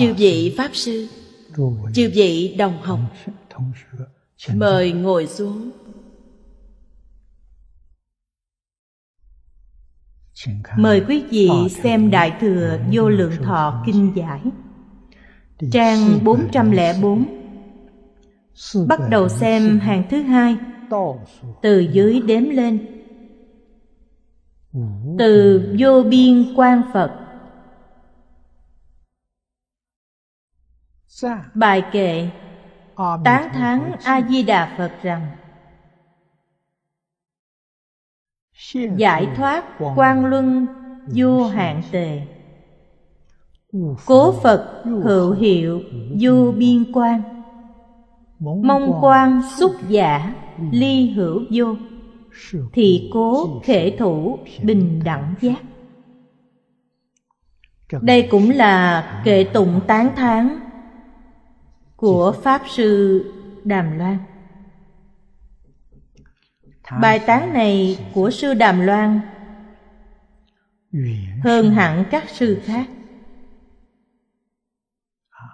chư vị pháp sư chư vị đồng học mời ngồi xuống mời quý vị xem đại thừa vô lượng thọ kinh giải trang 404 bắt đầu xem hàng thứ hai từ dưới đếm lên từ vô biên quan phật Dạ. bài kệ tán thán a di đà phật rằng giải thoát quan luân vô hạn tề cố phật hữu hiệu vô biên quan mong quan xúc giả ừ. ly hữu vô thì cố khể thủ bình đẳng giác đây cũng là à. kệ tụng tán thán của Pháp Sư Đàm Loan Bài tán này của Sư Đàm Loan hơn hẳn các sư khác à,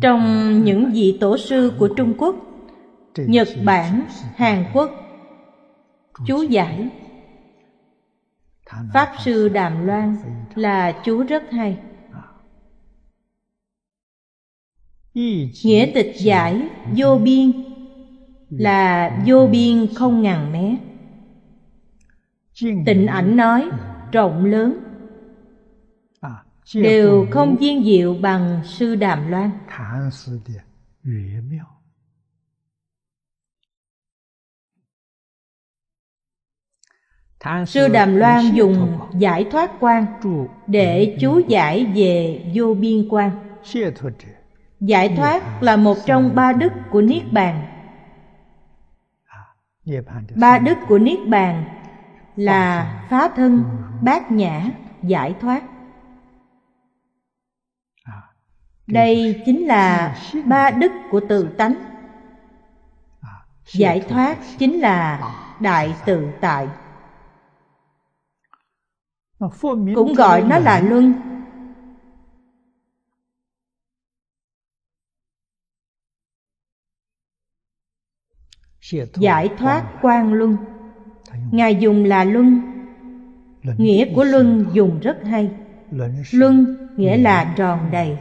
trong những vị tổ sư của trung quốc nhật bản hàn quốc chú giải pháp sư đàm loan là chú rất hay Nghĩa tịch giải vô ừ. biên Là ừ. vô biên không ngàn mé. Tịnh ảnh ừ. nói rộng lớn à, Đều không viên diệu bằng sư Đàm Loan Sư Đàm Loan dùng giải thoát quan Để chú giải về vô biên quan Giải thoát là một trong ba đức của Niết Bàn Ba đức của Niết Bàn là phá thân, ừ. bát nhã, giải thoát à, Đây chính là ba đức của tự tánh à, Giải thoát chính là à. đại tự tại Cũng gọi nó là luân giải thoát quan luân ngài dùng là luân nghĩa của luân dùng rất hay luân nghĩa là tròn đầy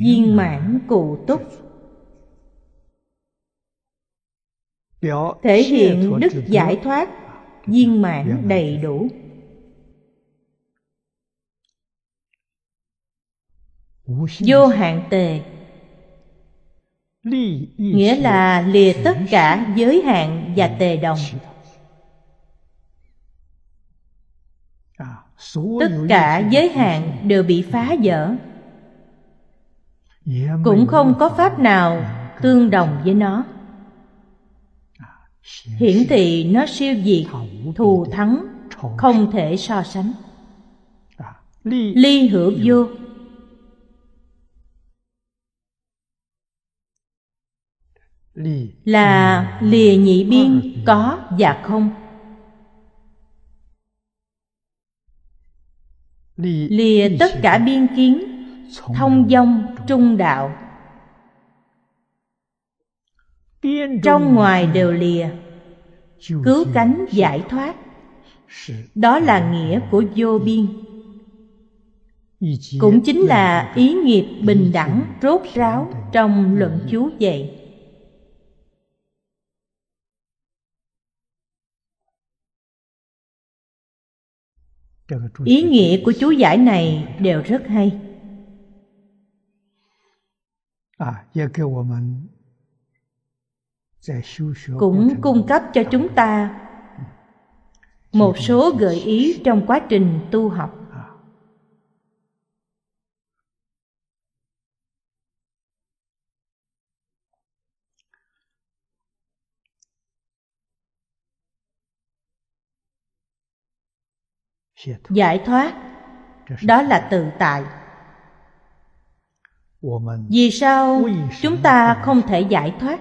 viên mãn cụ túc thể hiện đức giải thoát viên mãn đầy đủ vô hạn tề nghĩa là lìa tất cả giới hạn và tề đồng tất cả giới hạn đều bị phá vỡ cũng không có pháp nào tương đồng với nó hiển thị nó siêu diệt thù thắng không thể so sánh ly hữu vô là ừ. lìa nhị biên ừ. có và không lìa tất cả biên kiến thông dong trung đạo trong ngoài đều lìa cứu cánh giải thoát đó là nghĩa của vô biên cũng chính là ý nghiệp bình đẳng rốt ráo trong ừ. luận chú vậy ý nghĩa của chú giải này đều rất hay à, cũng cung cấp cho chúng ta ừ. một số gợi ý trong quá trình tu học giải thoát đó là tự tại vì sao chúng ta không thể giải thoát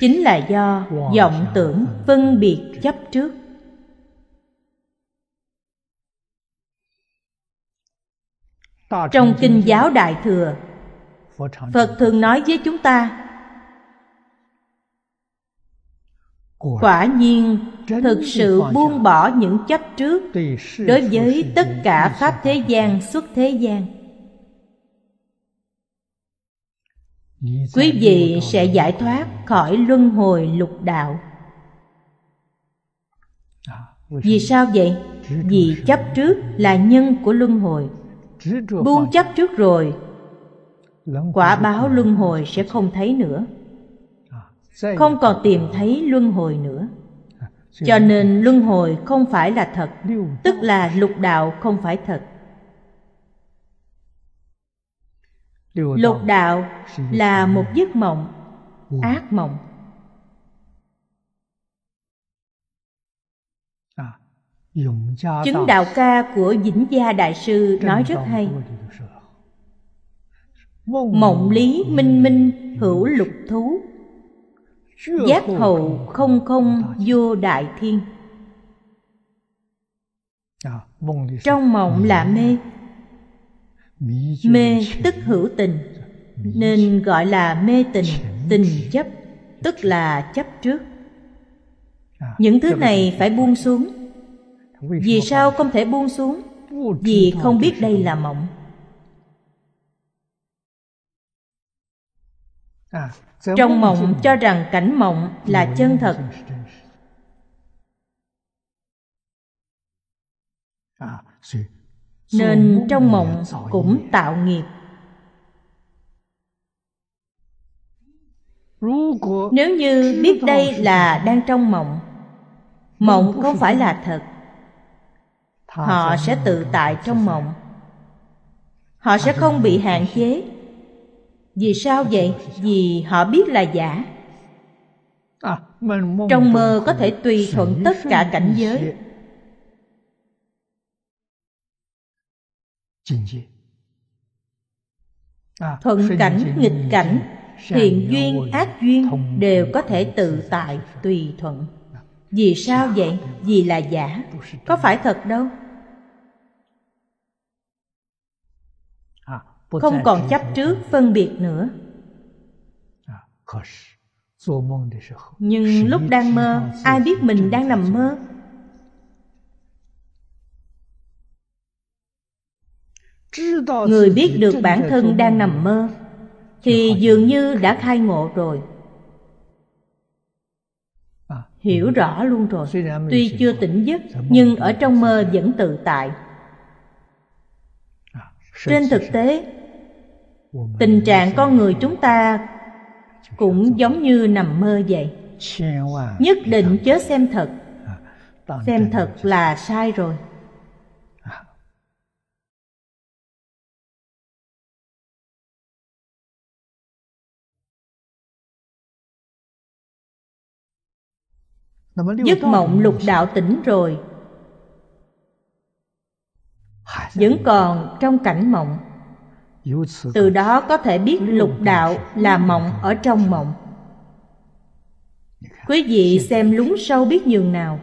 chính là do vọng tưởng phân biệt chấp trước trong kinh giáo đại thừa phật thường nói với chúng ta quả nhiên thực sự buông bỏ những chấp trước đối với tất cả pháp thế gian xuất thế gian quý vị sẽ giải thoát khỏi luân hồi lục đạo à, vì sao vậy vì chấp trước là nhân của luân hồi buông chấp trước rồi quả báo luân hồi sẽ không thấy nữa không còn tìm thấy luân hồi nữa à, cho nên luân hồi không phải là thật tức là lục đạo không phải thật lục đạo là một giấc mộng ừ. ác mộng à, chứng đạo ca của vĩnh gia đại sư nói rất hay mộng lý minh minh hữu lục thú giác hậu không không vô đại thiên à, vâng trong mộng là mê mê tức hữu tình nên gọi là mê tình tình chấp tức là chấp trước à, những thứ này phải buông xuống vì sao không thể buông xuống vì không biết đây là mộng à, trong mộng cho rằng cảnh mộng là chân thật à, nên trong mộng cũng tạo nghiệp nếu như biết đây là đang trong mộng mộng không phải là thật họ sẽ tự tại trong mộng họ sẽ không bị hạn chế vì sao vậy? Vì họ biết là giả à, Trong mơ có thể tùy thuận tất cả cảnh giới à, Thuận cảnh, nghịch cảnh, thiện duyên, ác duyên đều có thể tự tại, tùy thuận à, Vì sao vậy? Vì là giả Có phải thật đâu không còn chấp trước phân biệt nữa à, nhưng lúc đang mơ ai biết mình đang nằm mơ người biết được bản thân đang nằm mơ thì dường như đã khai ngộ rồi à, hiểu rõ luôn rồi tuy chưa tỉnh giấc nhưng ở trong mơ vẫn tự tại à, trên thực tế tình trạng con người chúng ta cũng giống như nằm mơ vậy nhất định chớ xem thật xem thật là sai rồi giấc mộng lục đạo tỉnh rồi vẫn còn trong cảnh mộng từ đó có thể biết lục đạo là mộng ở trong mộng quý vị xem lún sâu biết nhường nào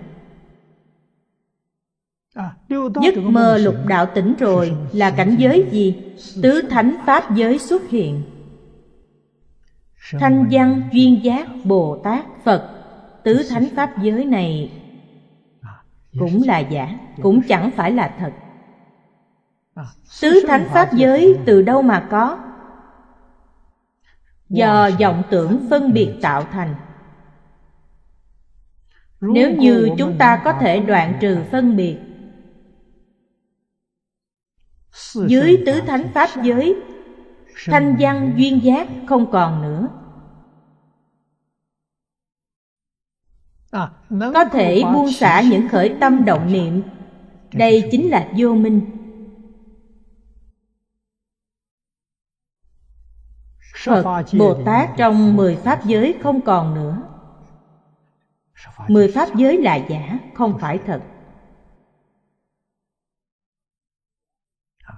giấc mơ lục đạo tỉnh rồi là cảnh giới gì tứ thánh pháp giới xuất hiện thanh văn duyên giác bồ tát phật tứ thánh pháp giới này à, cũng là giả dạ, cũng chẳng phải là thật Tứ thánh pháp giới từ đâu mà có? Do vọng tưởng phân biệt tạo thành Nếu như chúng ta có thể đoạn trừ phân biệt Dưới tứ thánh pháp giới Thanh văn duyên giác không còn nữa à, Có thể buông xả những khởi tâm động niệm Đây chính là vô minh Phật, Bồ Tát trong mười pháp giới không còn nữa. Mười pháp giới là giả, không phải thật. À,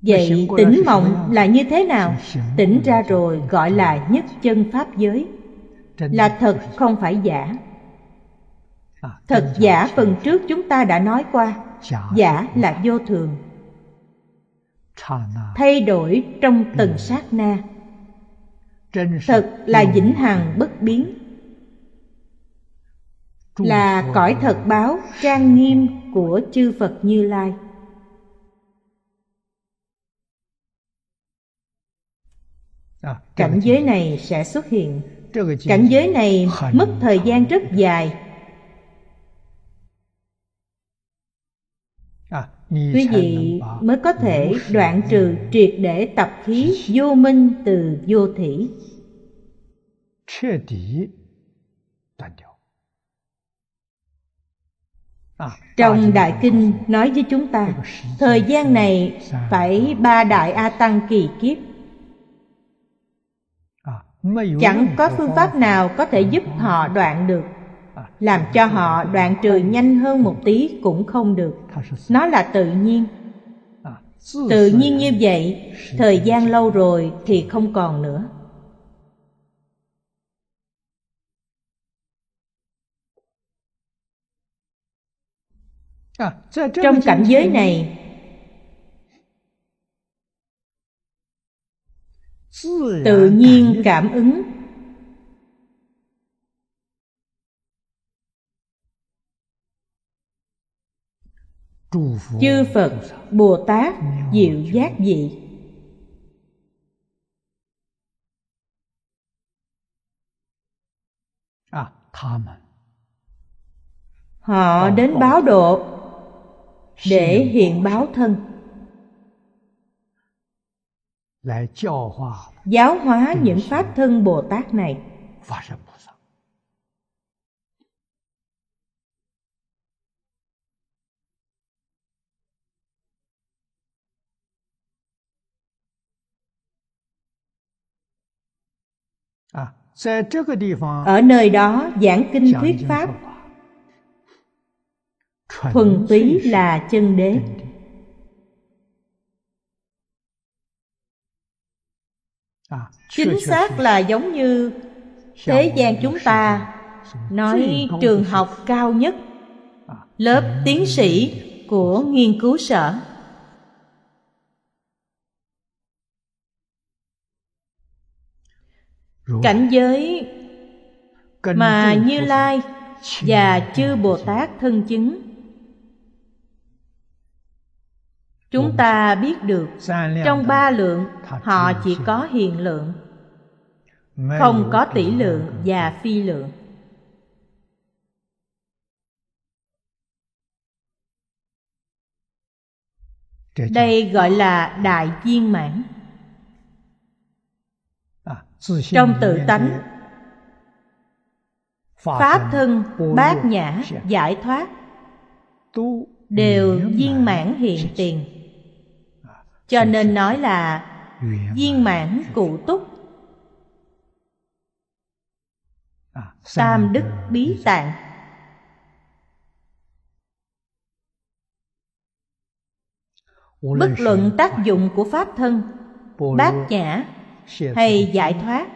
Vậy tỉnh mộng là như thế nào? Tỉnh ra rồi gọi là nhất chân pháp giới Là thật không phải giả à, Thật giả phần trước chúng ta đã nói qua Giả là vô thường Thay đổi trong từng ừ. sát na thật là vĩnh hằng bất biến là cõi thật báo trang nghiêm của chư phật như lai à, cảnh giới này sẽ xuất hiện cảnh giới này mất thời gian rất dài quý vị mới có thể đoạn trừ triệt để tập khí vô minh từ vô thủy. À, trong đại kinh nói với chúng ta thời gian này phải ba đại a tăng kỳ kiếp à, chẳng có phương pháp nào có thể giúp họ đoạn được làm cho họ đoạn trừ nhanh hơn một tí cũng không được nó là tự nhiên tự nhiên như vậy thời gian lâu rồi thì không còn nữa trong cảnh giới này tự nhiên cảm ứng chư phật bồ tát diệu giác dị à, họ đến báo độ để hiện báo thân giáo hóa những pháp thân bồ tát này ở nơi đó giảng kinh thuyết pháp thuần túy là chân đế à, chính xác là giống như thế gian chúng ta nói trường học cao nhất à, lớp tiến sĩ của nghiên cứu sở cảnh giới mà như lai và chư bồ tát thân chứng chúng ta biết được trong ba lượng họ chỉ có hiện lượng không có tỷ lượng và phi lượng đây gọi là đại viên mãn trong tự tánh pháp thân bát nhã giải thoát đều à, viên mãn hiện tiền cho nên nói là viên mãn cụ túc à, tam đức bí tạng bất luận tác dụng của pháp thân bát nhã hay giải thoát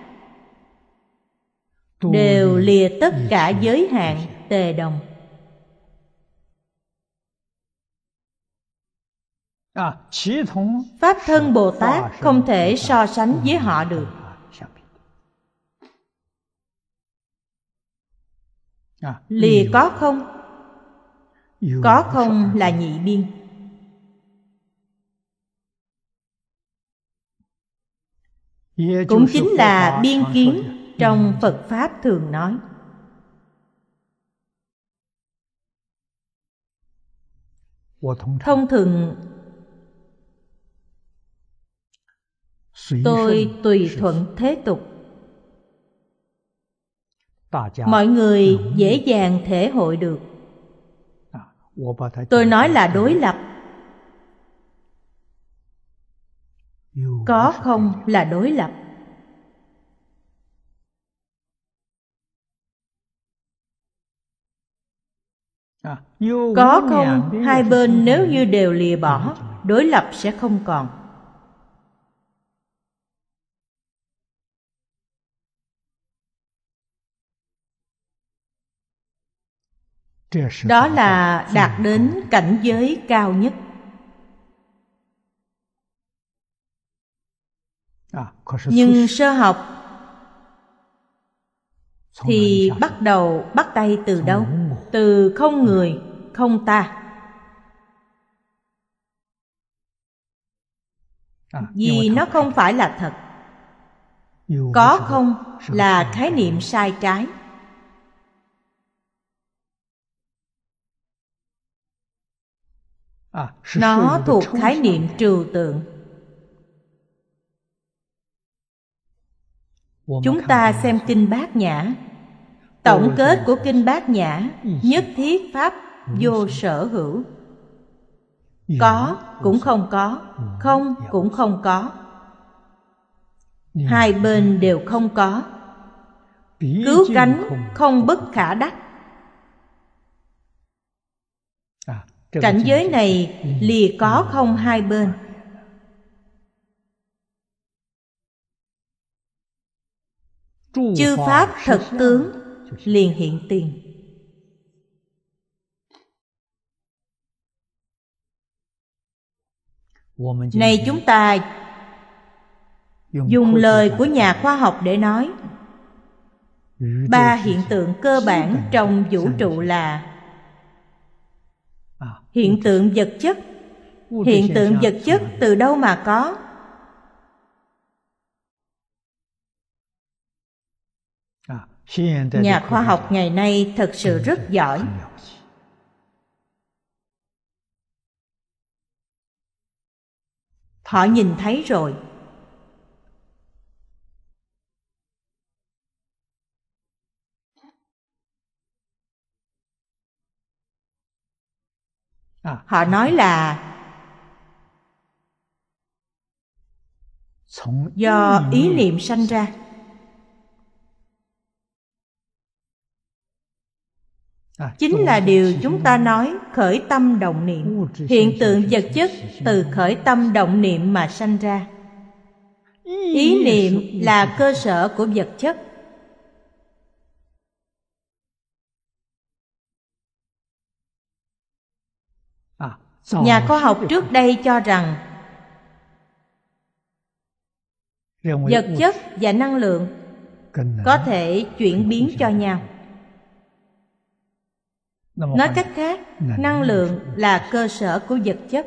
đều lìa tất cả giới hạn tề đồng à, pháp thân bồ tát không thể so sánh với họ được à, à, lìa có không có không là nhị biên cũng chính là biên kiến ừ. trong phật pháp thường nói thông thường tôi tùy thuận thế tục mọi người dễ dàng thể hội được à, tôi nói là đối lập có không là đối lập à, có không hai bên nếu như đều lìa bỏ dạ, dạ. đối lập sẽ không còn đó là đạt đến cảnh giới cao nhất nhưng sơ học thì bắt đầu bắt tay từ đâu từ không ừ. người không ta à, vì nó không phải là thật có không là khái niệm sai trái à, nó thuộc khái niệm trừu tượng chúng ta xem kinh bát nhã tổng kết của kinh bát nhã ừ. nhất thiết pháp ừ. vô sở hữu dạ. có dạ. ừ. dạ. cũng không có không cũng không có hai bên đều không có cứu cánh không bất khả đắc à, cảnh giới này lìa có không hai bên à. chư pháp thật tướng liền hiện tiền này chúng ta dùng lời của nhà khoa học để nói ba hiện tượng cơ bản trong vũ trụ là à, hiện tượng vật chất hiện tượng vật chất từ đâu mà có nhà khoa học ngày nay thật sự rất giỏi họ nhìn thấy rồi họ nói là do ý niệm sanh ra chính là điều chúng ta nói khởi tâm động niệm hiện tượng vật chất từ khởi tâm động niệm mà sanh ra ý niệm là cơ sở của vật chất à, nhà khoa học trước đây cho rằng vật chất và năng lượng có thể chuyển biến cho nhau nói cách khác năng lượng là cơ sở của vật chất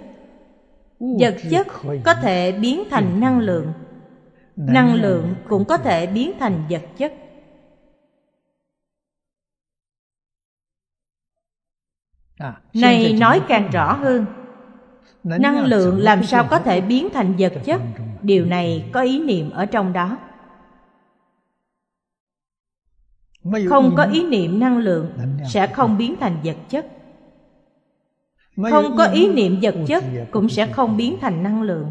vật chất có thể biến thành năng lượng năng lượng cũng có thể biến thành vật chất à, này nói càng rõ hơn năng lượng làm sao có thể biến thành vật chất điều này có ý niệm ở trong đó không có ý niệm năng lượng sẽ không biến thành vật chất không có ý niệm vật chất cũng sẽ không biến thành năng lượng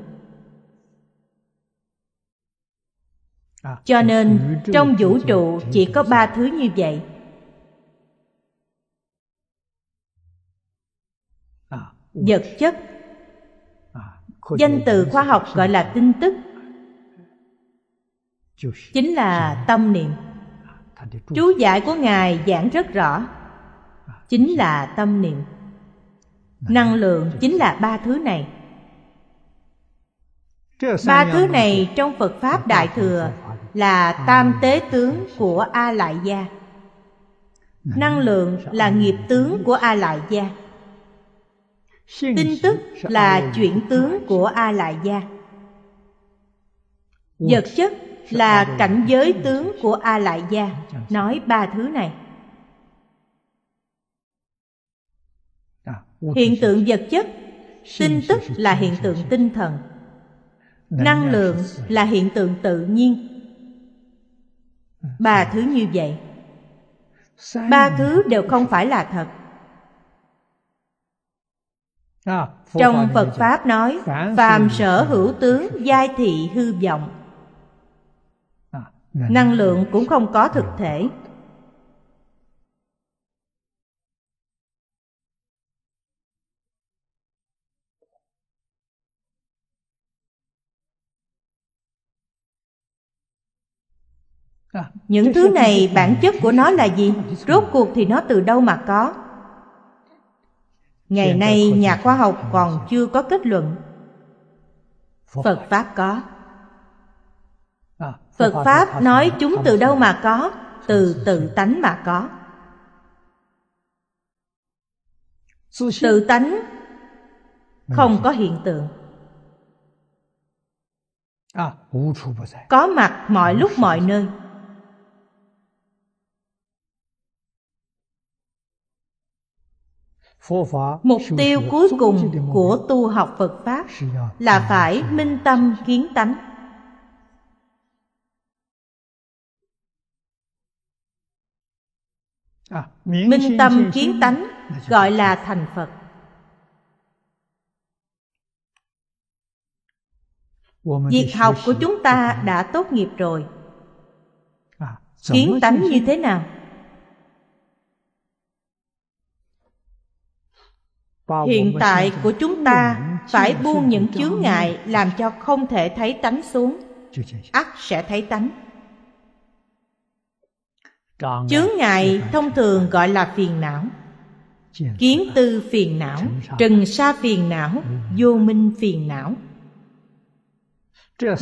à, cho nên trong vũ trụ chỉ có ba thứ như vậy à, vật chất à, danh từ khoa học gọi là tin tức chính là tâm niệm chú giải của ngài giảng rất rõ chính là tâm niệm năng lượng chính là ba thứ này ba thứ này trong phật pháp đại thừa là à, tam tế tướng của a lại gia năng lượng là nghiệp tướng của a lại gia tin tức là chuyển tướng của a lại gia vật chất là cảnh giới tướng của a lại gia dạ, dạ. nói ba thứ này à, hiện tượng vật chất tin tức là hiện tượng tinh thần năng lượng là hiện tượng tự nhiên ừ. ba thứ như vậy ba thứ đều không phải là thật à, trong phật pháp nói phàm sở hữu tướng giai thị hư vọng năng lượng cũng không có thực thể à, những thứ này bản chất của nó là gì rốt cuộc thì nó từ đâu mà có ngày nay nhà khoa học còn chưa có kết luận phật pháp có phật pháp nói chúng từ đâu mà có từ tự tánh mà có tự tánh không có hiện tượng à, có mặt mọi lúc mọi nơi mục tiêu cuối cùng của tu học phật pháp là phải minh tâm kiến tánh À, minh tâm kiến tánh dạ, gọi là thành phật việc học của chúng ta đã tốt nghiệp rồi à, kiến tánh như thế nào hiện tại của chúng ta phải buông những chướng ngại làm cho không thể thấy tánh xuống ắt sẽ thấy tánh chướng à. ngại thông thường gọi là phiền não kiến à. tư phiền não trần sa phiền não ừ. vô minh phiền não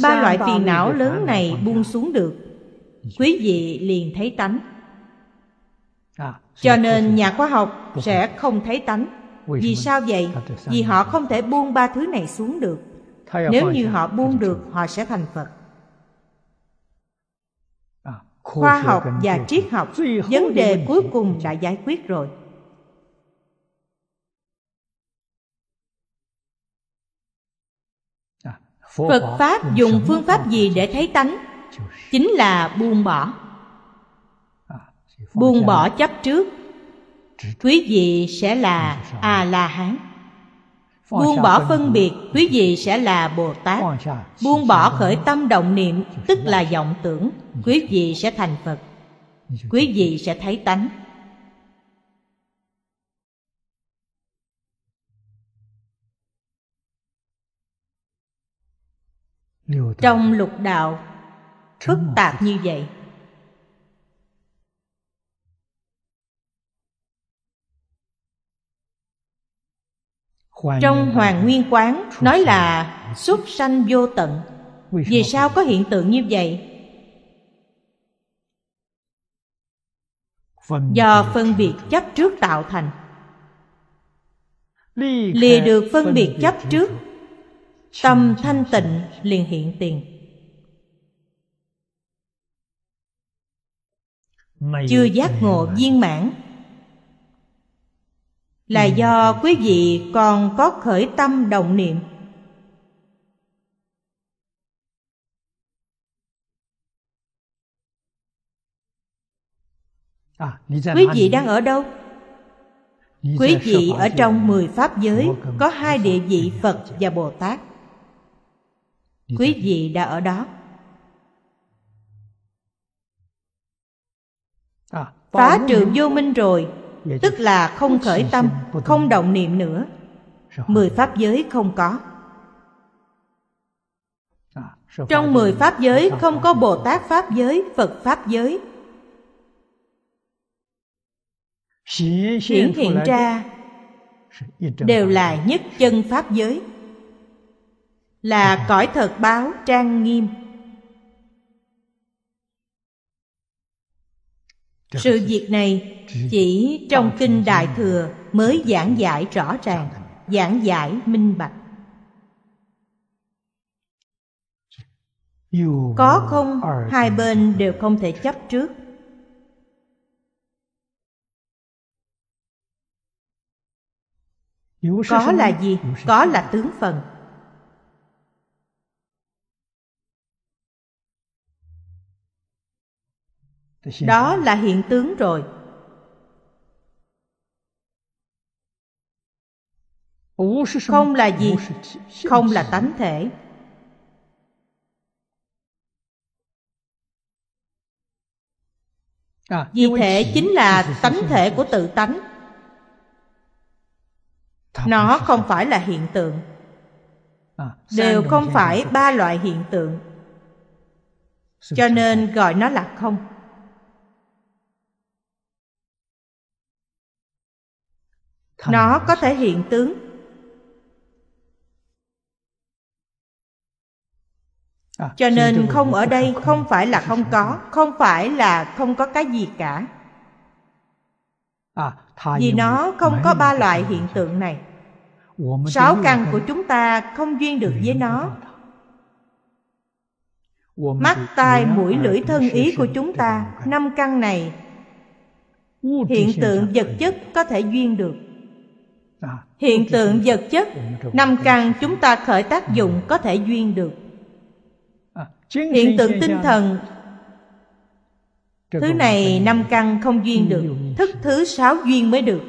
ba loại phiền não lớn này buông xuống được dạ. quý vị liền thấy tánh à, cho nên nhà khoa học dạ. sẽ không thấy tánh vì sao vậy vì họ không thể buông ba thứ này xuống được nếu như họ buông được họ sẽ thành phật khoa học và triết học vấn đề cuối cùng đã giải quyết rồi à, phật pháp dùng phương pháp gì để thấy tánh chính là buông bỏ à, buông bỏ chấp trước quý vị sẽ là a la hán Buông bỏ phân biệt Quý vị sẽ là Bồ Tát Buông bỏ khởi tâm động niệm Tức là vọng tưởng ừ. Quý vị sẽ thành Phật Quý vị sẽ thấy tánh Trong lục đạo Phức tạp như vậy trong hoàng nguyên quán nói là xuất sanh vô tận vì sao có hiện tượng như vậy do phân biệt chấp trước tạo thành lìa được phân biệt chấp trước tâm thanh tịnh liền hiện tiền chưa giác ngộ viên mãn là do quý vị còn có khởi tâm đồng niệm à, Quý vị đang ở đâu? Quý vị ở trong mười Pháp giới có hai địa vị Phật và Bồ Tát. Quý vị đã ở đó. À, Phá trừ vô minh rồi Dạ tức là không khởi tâm không động niệm nữa mười pháp giới không có à, trong mười pháp giới không có bồ tát pháp giới phật pháp giới hiển hiện ra đều là nhất chân pháp giới là dạ. cõi thật báo trang nghiêm sự việc này chỉ trong kinh đại thừa mới giảng giải rõ ràng giảng giải minh bạch có không hai bên đều không thể chấp trước có là gì có là tướng phần Dạ. đó là hiện tướng rồi không là gì không là tánh thể à, vì thể chính là tánh thể của tự tánh nó không phải là hiện tượng à, đều không phải ba loại hiện tượng cho nên gọi nó là không nó có thể hiện tướng à, cho nên không ở đây không phải là không có không phải là không có cái gì cả à, vì nó không có ba loại hiện tượng này sáu căn của chúng ta không duyên được với nó mắt tai mũi à, lưỡi thân ý của chúng ta năm căn này hiện tượng vật chất có thể duyên được hiện tượng vật chất năm căn chúng ta khởi tác dụng có thể duyên được hiện tượng tinh thần thứ này năm căn không duyên được thức thứ sáu duyên mới được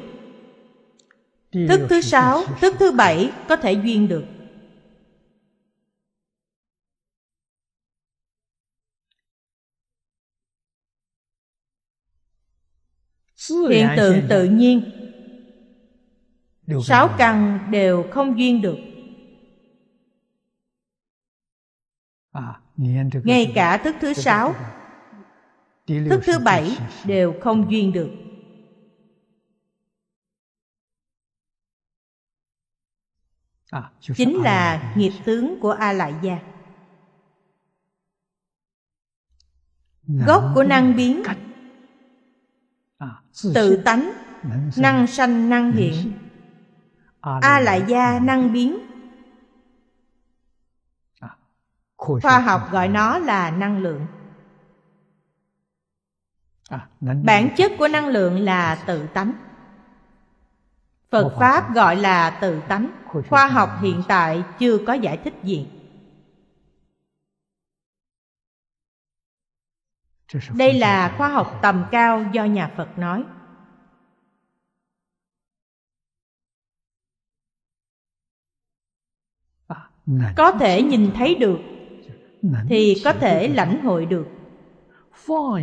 thức thứ sáu thức thứ bảy có thể duyên được hiện tượng tự nhiên sáu căn đều không duyên được à, ngay cả thức thứ sáu thức thứ bảy đều không duyên được à, chính là nghiệp tướng của a lại gia gốc của năng biến à, tự tánh năng sanh năng hiện Ờ, a lại gia ừ. năng biến à, khoa học gọi nó là năng lượng à, bản chất của năng lượng là tự tánh phật pháp gọi là tự tánh khoa học hiện tại chưa có giải thích gì đây là khoa học tầm cao do nhà phật nói có thể nhìn thấy được thì có thể lãnh hội được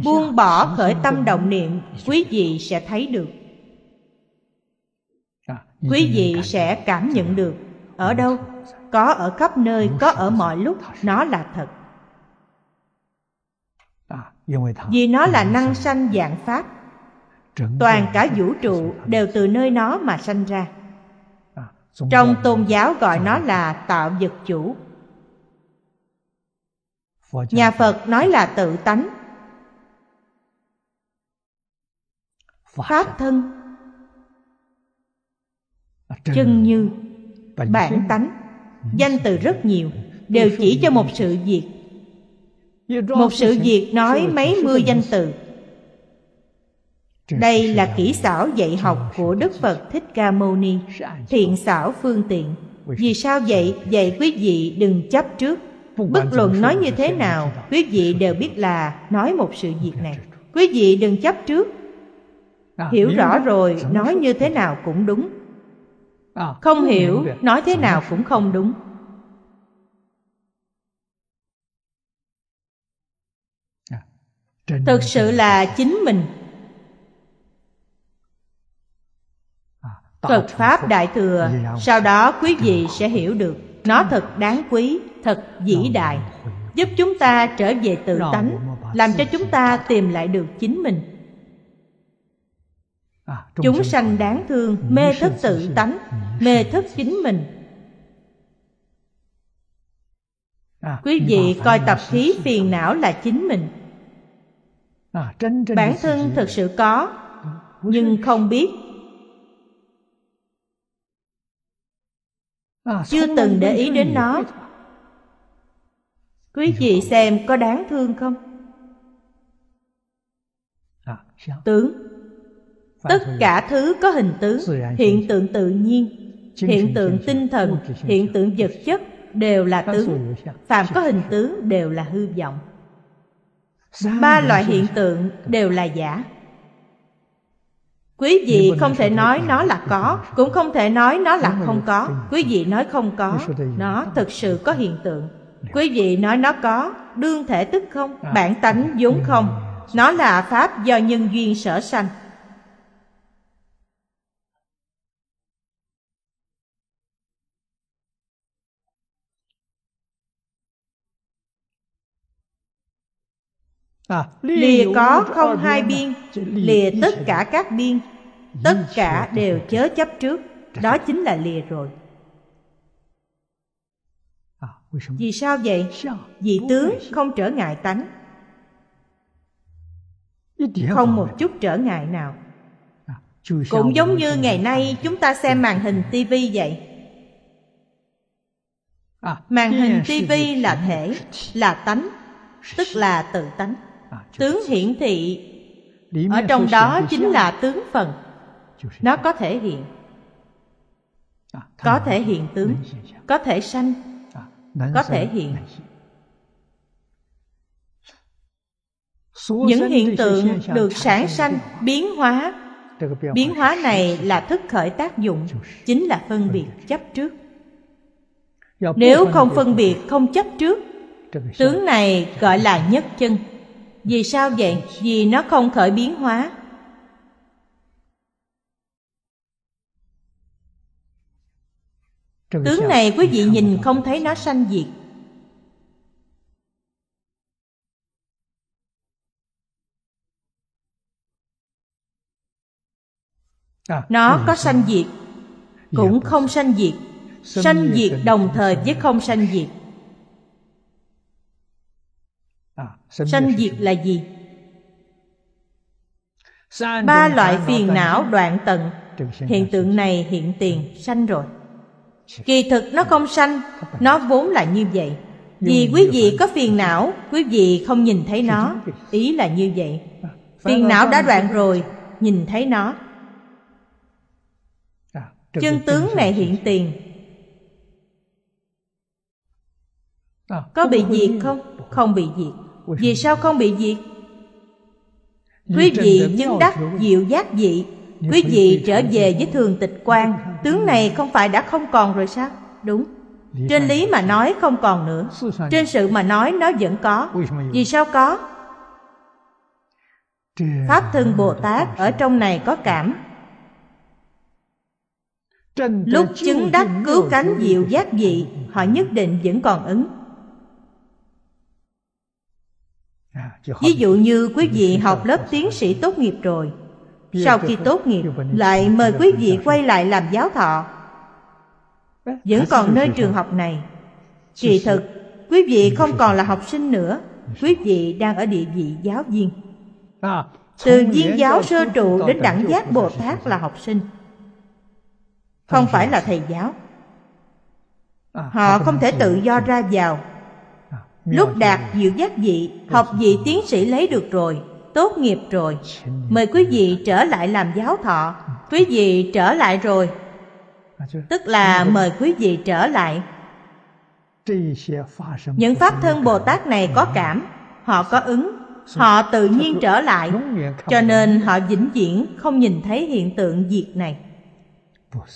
buông bỏ khởi tâm động niệm quý vị sẽ thấy được dạ, quý vị sẽ cảm nhận được ở đâu có ở khắp nơi có ở mọi lúc nó là thật dạ, vì nó là năng sanh dạng pháp toàn cả vũ trụ đều từ nơi nó mà sanh ra trong tôn giáo gọi nó là tạo vật chủ nhà phật nói là tự tánh pháp thân chân như bản tánh danh từ rất nhiều đều chỉ cho một sự việc một sự việc nói mấy mươi danh từ đây là kỹ xảo dạy học của đức phật thích ca mâu ni thiện xảo phương tiện vì sao vậy vậy quý vị đừng chấp trước bất luận nói như thế nào quý vị đều biết là nói một sự việc này quý vị đừng chấp trước à, hiểu rõ rồi nói như thế nào cũng đúng à, không hiểu nói thế nào cũng không đúng à, thực sự là chính mình Phật Pháp Đại Thừa Sau đó quý vị sẽ hiểu được Nó thật đáng quý, thật vĩ đại Giúp chúng ta trở về tự tánh Làm cho chúng ta tìm lại được chính mình à, Chúng sanh đáng thương Mê thức tự tánh Mê thức chính mình à, Quý vị coi tập khí phiền não là chính mình à, Bản thân thật sự có Nhưng không biết À, chưa từng để ý đến nó quý vị xem có đáng thương không à, tướng tất cả thứ có hình tướng hiện tượng tự nhiên hiện tượng tinh thần hiện tượng vật chất đều là tướng phạm có hình tướng đều là hư vọng ba loại hiện tượng đều là giả Quý vị không thể nói à, nó là à, có Cũng không thể nói nó là không có Quý vị nói không có Nó thực sự có hiện tượng Quý vị nói nó có Đương thể tức không à. Bản tánh ừ. vốn không ừ. Nó là pháp do nhân duyên sở sanh À, lìa có không hai biên Lìa tất cả các biên Tất cả đều chớ chấp trước Đó chính là lìa rồi à, Vì sao vậy? Vì tướng không trở ngại tánh Không một chút trở ngại nào à, Cũng giống như ngày nay chúng ta xem màn hình tivi vậy Màn hình tivi là thể, là tánh Tức là tự tánh À, tướng hiển thị ở trong đó chính là tướng phần nó có thể hiện à, có thể hiện tướng có thể sanh à, có thể hiện những hiện tượng được sản sanh biến hóa biến hóa này là thức khởi tác dụng chính là phân biệt chấp trước nếu không phân biệt không chấp trước tướng này gọi là nhất chân vì sao vậy? Vì nó không khởi biến hóa. Tướng này quý vị nhìn không thấy nó sanh diệt. À, nó có sanh diệt dạ, Cũng không sanh diệt Sanh diệt đồng thời với không sanh diệt À, sanh diệt là gì ba loại phiền não đoạn tận hiện tượng này hiện tiền sanh rồi kỳ thực nó không sanh nó vốn là như vậy vì quý vị có phiền não quý vị không nhìn thấy nó ý là như vậy à, phiền não đã đoạn rồi nhìn thấy nó à, chân tướng này hiện tiền có bị diệt không không bị diệt vì sao không bị diệt quý vị chứng đắc diệu giác dị quý vị trở về với thường tịch quan tướng này không phải đã không còn rồi sao đúng trên lý mà nói không còn nữa trên sự mà nói nó vẫn có vì sao có pháp thân bồ tát ở trong này có cảm lúc chứng đắc cứu cánh diệu giác dị họ nhất định vẫn còn ứng Ví dụ như quý vị học lớp tiến sĩ tốt nghiệp rồi Sau khi tốt nghiệp lại mời quý vị quay lại làm giáo thọ Vẫn còn nơi trường học này Kỳ thực quý vị không còn là học sinh nữa Quý vị đang ở địa vị giáo viên à, Từ viên giáo sơ trụ đến đẳng giác Bồ Tát là học sinh Không phải là thầy giáo à, Họ không thể tự do ra vào Lúc đạt diệu giác vị Học vị tiến sĩ lấy được rồi Tốt nghiệp rồi Mời quý vị trở lại làm giáo thọ Quý vị trở lại rồi à, Tức là mời quý vị trở lại Những Pháp thân Bồ Tát này có cảm Họ có ứng Họ tự nhiên trở lại Cho nên họ vĩnh viễn không nhìn thấy hiện tượng diệt này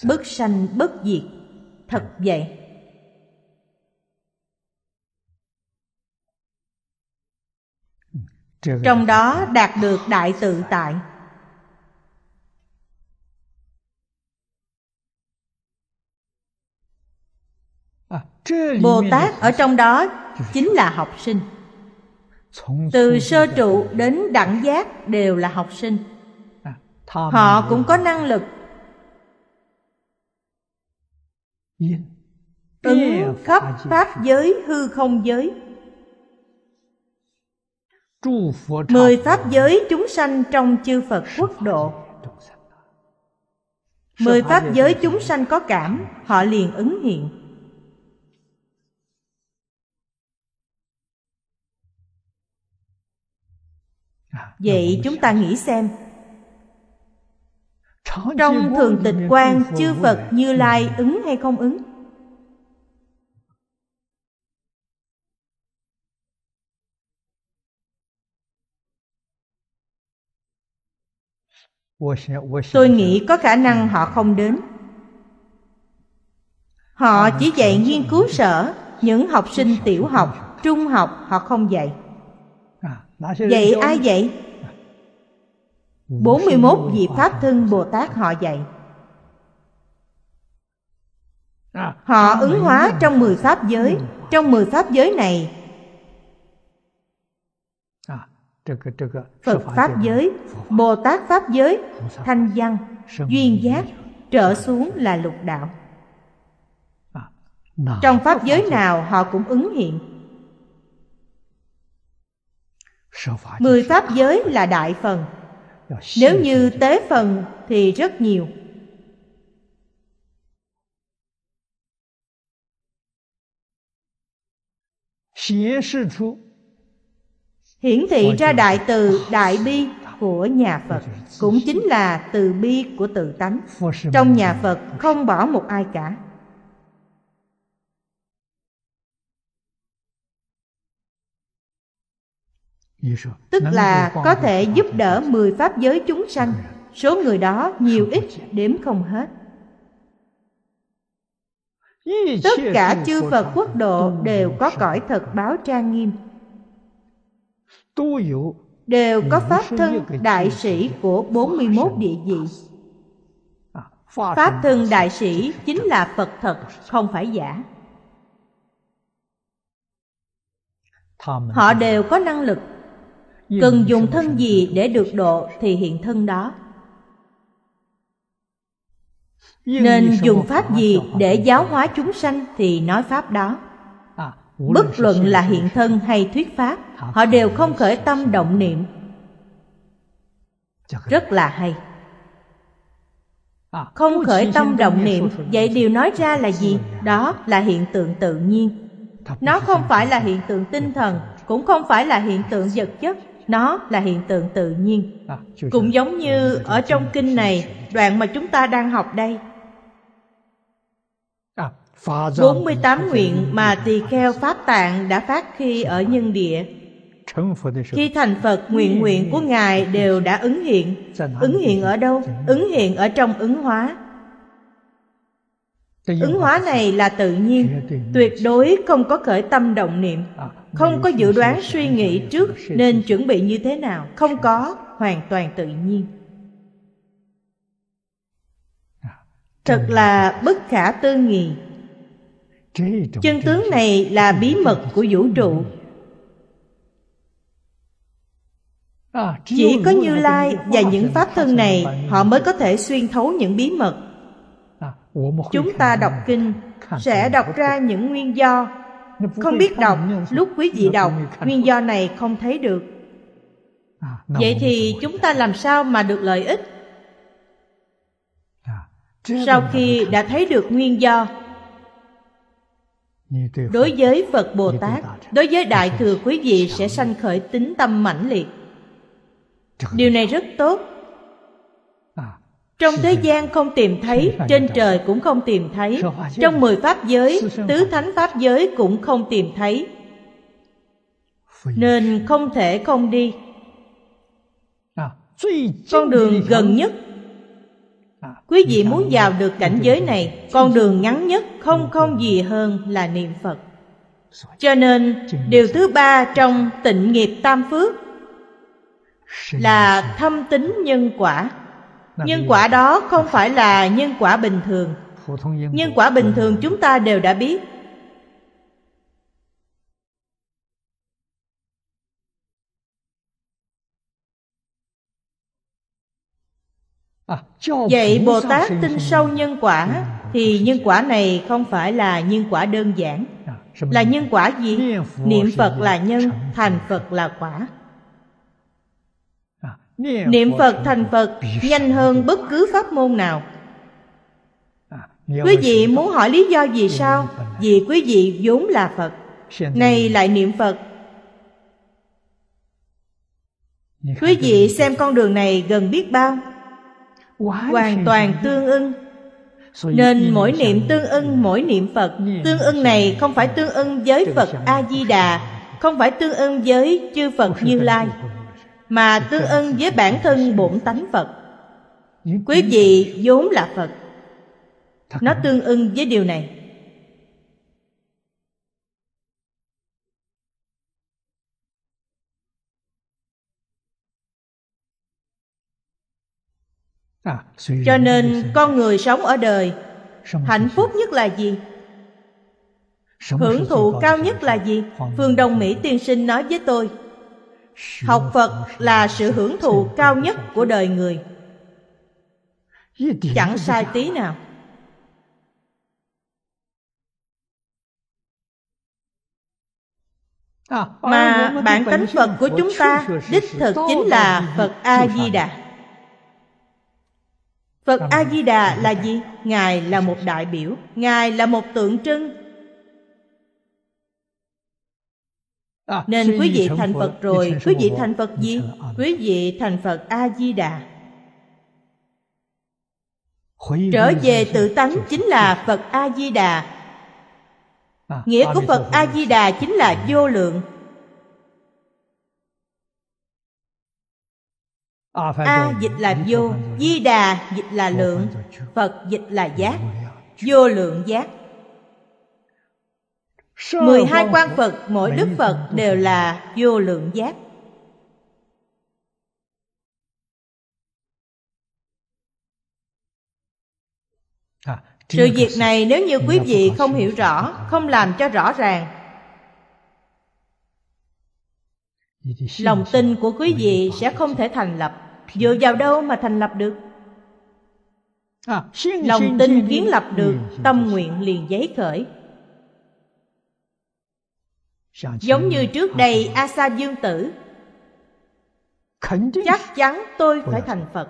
Bất sanh bất diệt Thật vậy trong đó đạt được đại tự tại à, bồ tát ở trong đó chính là học sinh từ sơ trụ đến đẳng giác đều là học sinh à, họ cũng có năng lực ứng khắp pháp giới hư không giới mười pháp giới chúng sanh trong chư Phật quốc độ Mười pháp giới chúng sanh có cảm Họ liền ứng hiện à, Vậy chúng ta nghĩ xem Trong thường tịch quan chư Phật như lai ừ. ứng hay không ứng tôi nghĩ có khả năng họ không đến họ chỉ dạy nghiên cứu sở những học sinh tiểu học trung học họ không dạy à, Dạy ai dạy? 41 vị Pháp Thân Bồ Tát họ dạy à, Họ ứng hóa trong 10 Pháp giới ừ. Trong 10 Pháp giới này Phật Pháp giới, Bồ Tát Pháp giới, Thanh văn, Duyên giác, trở xuống là lục đạo. À, Trong Pháp giới nào họ cũng ứng hiện. Mười Pháp giới là đại phần. Nếu như tế phần thì rất nhiều. Hiển hiển thị ra đại từ đại bi của nhà phật cũng chính là từ bi của tự tánh trong nhà phật không bỏ một ai cả tức là có thể giúp đỡ mười pháp giới chúng sanh số người đó nhiều ít đếm không hết tất cả chư phật quốc độ đều có cõi thật báo trang nghiêm đều có à, pháp thân đại sĩ của 41 địa vị. Pháp thân đại sĩ chính là Phật thật, không phải giả. Họ đều có năng lực Cần dùng thân gì để được độ thì hiện thân đó Nên dùng pháp gì để giáo hóa chúng sanh thì nói pháp đó à, Bất luận là hiện thân hay thuyết pháp họ đều không khởi tâm động niệm rất là hay à, không khởi tâm động niệm vậy điều nói ra là gì đó là hiện tượng tự nhiên nó không phải là hiện tượng tinh thần cũng không phải là hiện tượng vật chất nó là hiện tượng tự nhiên à, cũng giống như ở trong kinh này đoạn mà chúng ta đang học đây 48 à, nguyện mà tỳ kheo Pháp Tạng đã phát khi ở nhân địa khi thành Phật, nguyện nguyện của Ngài đều đã ứng hiện. Ứng hiện ở đâu? Ứng hiện ở trong ứng hóa. Ứng hóa này là tự nhiên, tuyệt đối không có khởi tâm động niệm, à, không có dự đoán suy nghĩ trước nên chuẩn bị như thế nào, không có, hoàn toàn tự nhiên. À, Thật là bất khả tư nghị. Chân tướng này là bí mật của vũ trụ, Chỉ có Như Lai và những pháp thân này Họ mới có thể xuyên thấu những bí mật Chúng ta đọc kinh Sẽ đọc ra những nguyên do Không biết đọc Lúc quý vị đọc Nguyên do này không thấy được Vậy thì chúng ta làm sao mà được lợi ích Sau khi đã thấy được nguyên do Đối với Phật Bồ Tát Đối với Đại Thừa quý vị sẽ sanh khởi tính tâm mãnh liệt điều này rất tốt à, trong thế gian không tìm thấy trên trời cũng không tìm thấy trong mười pháp giới tứ thánh pháp giới cũng không tìm thấy nên không thể không đi à, con đường gần nhất à, quý vị muốn vào được cảnh giới này con đường ngắn nhất không không gì hơn là niệm phật cho nên điều thứ ba trong tịnh nghiệp tam phước là thâm tính nhân quả nhân quả đó không phải là nhân quả bình thường nhân quả bình thường chúng ta đều đã biết à, vậy bồ tát tin sâu nhân quả thì nhân quả này không phải là nhân quả đơn giản à, là nhân quả gì niệm phật là nhân thành phật là quả niệm phật thành phật nhanh hơn bất cứ pháp môn nào à, quý vị muốn hỏi lý do gì sao vì quý vị vốn là phật nay lại niệm phật quý vị xem con đường này gần biết bao hoàn toàn tương ưng nên mỗi niệm tương ưng mỗi niệm phật tương ưng này không phải tương ưng với phật a di đà không phải tương ưng với chư phật như lai mà tương ưng với bản thân bổn tánh phật quý vị vốn là phật nó tương ưng với điều này cho nên con người sống ở đời hạnh phúc nhất là gì hưởng thụ cao nhất là gì phương đông mỹ tiên sinh nói với tôi Học Phật là sự hưởng thụ cao nhất của đời người Chẳng sai tí nào Mà bản tánh Phật của chúng ta Đích thực chính là Phật A-di-đà Phật A-di-đà là gì? Ngài là một đại biểu Ngài là một tượng trưng À, Nên quý vị thành Phật rồi, quý vị thành Phật gì? Quý vị thành Phật A-di-đà. Trở về tự tánh chính là Phật A-di-đà. À, Nghĩa của Phật A-di-đà chính là vô lượng. À, A dịch là vô, di đà dịch là lượng, Phật dịch là giác, vô lượng giác. 12 quan Phật mỗi Đức Phật đều là vô lượng giác à, Sự việc này nếu như quý vị không hiểu rõ Không làm cho rõ ràng Lòng tin của quý vị sẽ không thể thành lập Dựa vào đâu mà thành lập được à, Lòng tin kiến lập được Tâm nguyện liền giấy khởi giống như trước đây a sa dương tử chắc chắn tôi phải thành phật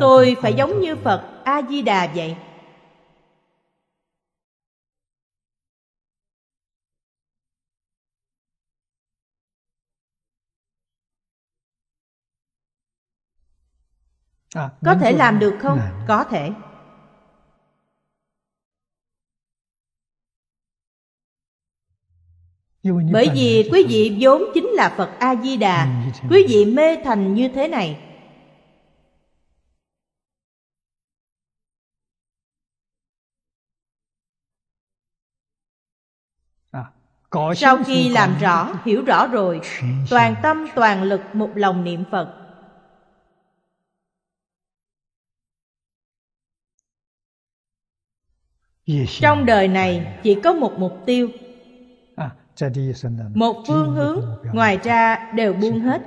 tôi phải giống như phật a di đà vậy à, có thể làm được không có thể bởi vì quý vị vốn chính là phật a di đà quý vị mê thành như thế này à, sau khi làm rõ hiểu rõ rồi toàn tâm toàn lực một lòng niệm phật trong đời này chỉ có một mục tiêu một phương hướng ngoài ra đều buông hết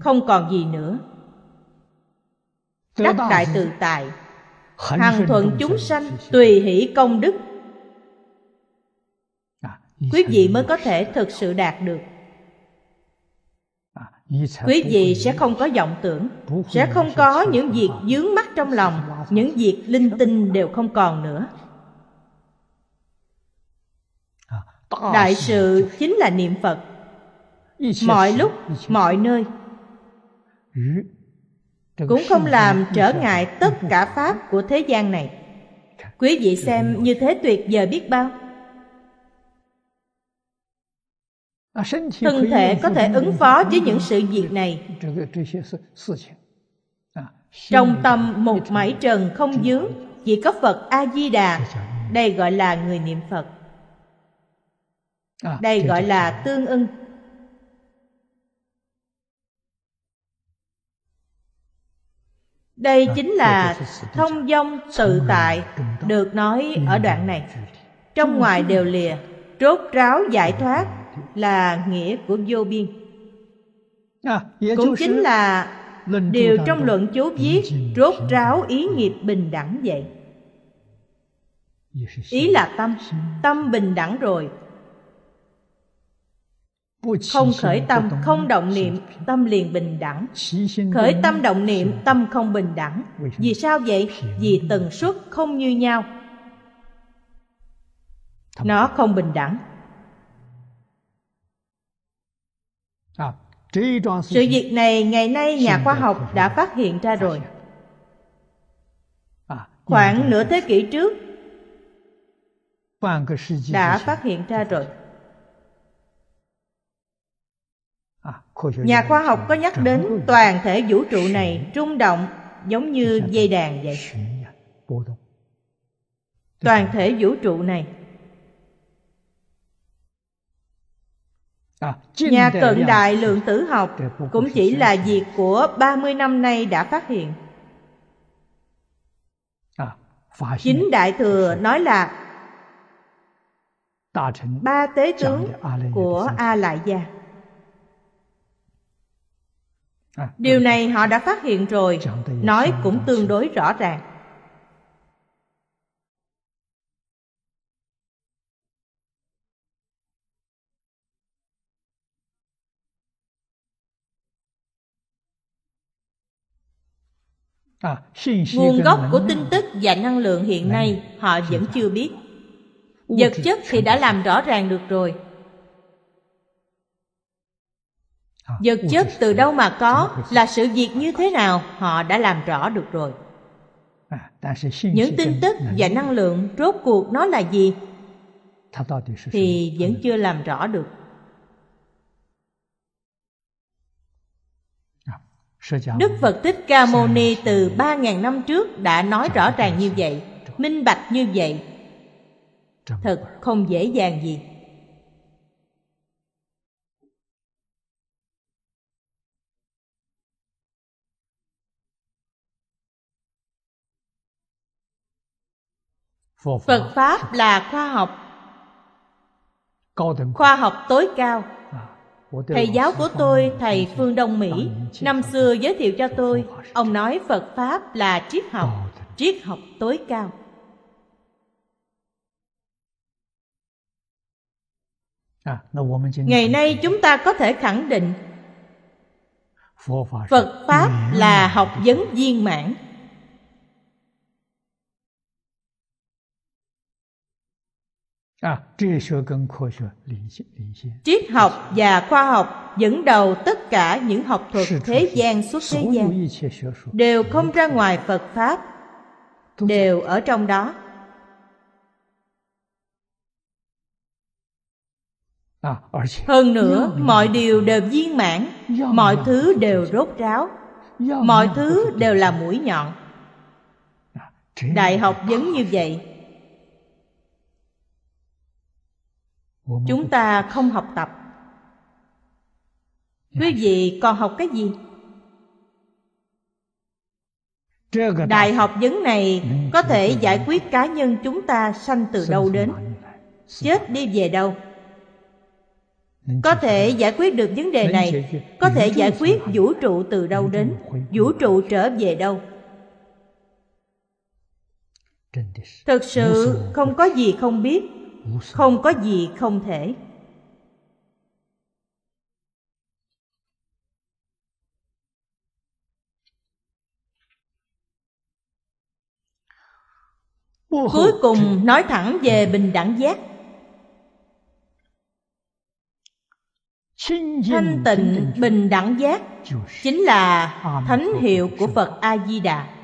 không còn gì nữa đắc đại tự tại hằng thuận chúng sanh tùy hỷ công đức à, quý vị mới có thể thực sự đạt được à, quý vị sẽ không có vọng tưởng sẽ không có những việc dướng mắt trong lòng những việc linh tinh đều không còn nữa đại sự chính là niệm phật mọi lúc mọi nơi ừ. cũng không làm trở ngại tất cả pháp của thế gian này dạ. quý vị dạ, xem như thế tuyệt vời biết bao à, thân thể có thể ứng phó với những sự việc này trong tâm một mảy trần không dướng chỉ có phật a di đà dạ, đây gọi là người niệm phật À, Đây gọi là tương ưng. Đây à, chính là thông dong tự tại được nói ở đoạn này. Trong ngoài đều lìa, trốt ráo giải thoát là nghĩa của vô biên. À, Cũng chính là điều trong luận chú viết rốt ráo ý nghiệp bình đẳng vậy. Ý là tâm, tâm bình đẳng rồi không khởi tâm không động niệm tâm liền bình đẳng khởi tâm động niệm tâm không bình đẳng vì sao vậy vì tần suất không như nhau nó không bình đẳng sự việc này ngày nay nhà khoa học đã phát hiện ra rồi khoảng nửa thế kỷ trước đã phát hiện ra rồi Nhà khoa học có nhắc đến toàn thể vũ trụ này rung động giống như dây đàn vậy Toàn thể vũ trụ này Nhà cận đại lượng tử học cũng chỉ là việc của 30 năm nay đã phát hiện Chính Đại Thừa nói là Ba tế tướng của A Lại Gia À, điều ừ. này họ đã phát hiện rồi nói cũng tương đối rõ ràng à, nguồn gốc của tin tức và năng lượng hiện nay họ vẫn chưa biết vật chất thì đã làm rõ ràng được rồi vật chất từ đâu mà có là sự việc như thế nào họ đã làm rõ được rồi à, những tin tức và năng lượng rốt cuộc nó là gì thì vẫn chưa làm rõ được à, Đức Phật Thích Ca Mâu Ni từ ba ngàn năm trước đã nói rõ ràng như vậy, minh bạch như vậy. Thật không dễ dàng gì. phật pháp là khoa học khoa học tối cao à, thầy giáo của tôi thầy phương đông mỹ năm xưa giới thiệu cho tôi ông nói phật pháp là triết học triết học tối cao à, ngày nay chúng ta có thể khẳng định phật pháp là học vấn viên mãn Triết học và khoa học dẫn đầu tất cả những học thuật thế gian suốt thế gian đều không ra ngoài Phật Pháp, đều ở trong đó. À, Hơn nữa, mọi điều đều viên mãn, mọi thứ đều rốt ráo, mọi thứ đều là mũi nhọn. À, Đại học vấn như vậy Chúng ta không học tập dạ. Quý vị còn học cái gì? Đại học vấn này có thể giải quyết cá nhân chúng ta sanh từ đâu đến Chết đi về đâu Có thể giải quyết được vấn đề này Có thể giải quyết vũ trụ từ đâu đến Vũ trụ trở về đâu Thực sự không có gì không biết không có gì không thể cuối cùng nói thẳng về bình đẳng giác thanh tịnh bình đẳng giác chính là thánh hiệu của phật a di đà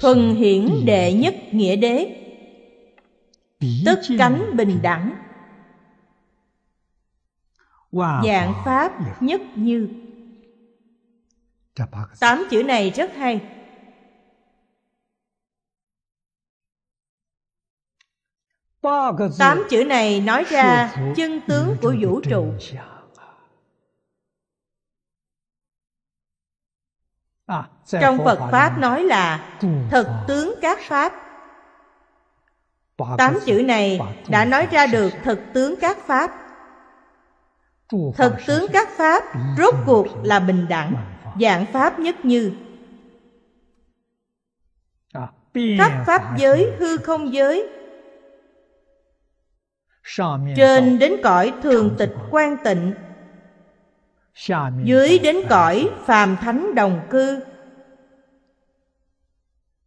thuần hiển đệ nhất nghĩa đế tất cánh bình đẳng dạng pháp nhất như tám chữ này rất hay tám chữ này nói ra chân tướng của vũ trụ À, trong phật pháp nói là thật tướng các pháp tám chữ này đã nói ra được thật tướng các pháp thật tướng các pháp rốt cuộc là bình đẳng dạng pháp nhất như à, khắp pháp giới hư không giới trên đến cõi thường tịch quan tịnh dưới đến cõi phàm thánh đồng cư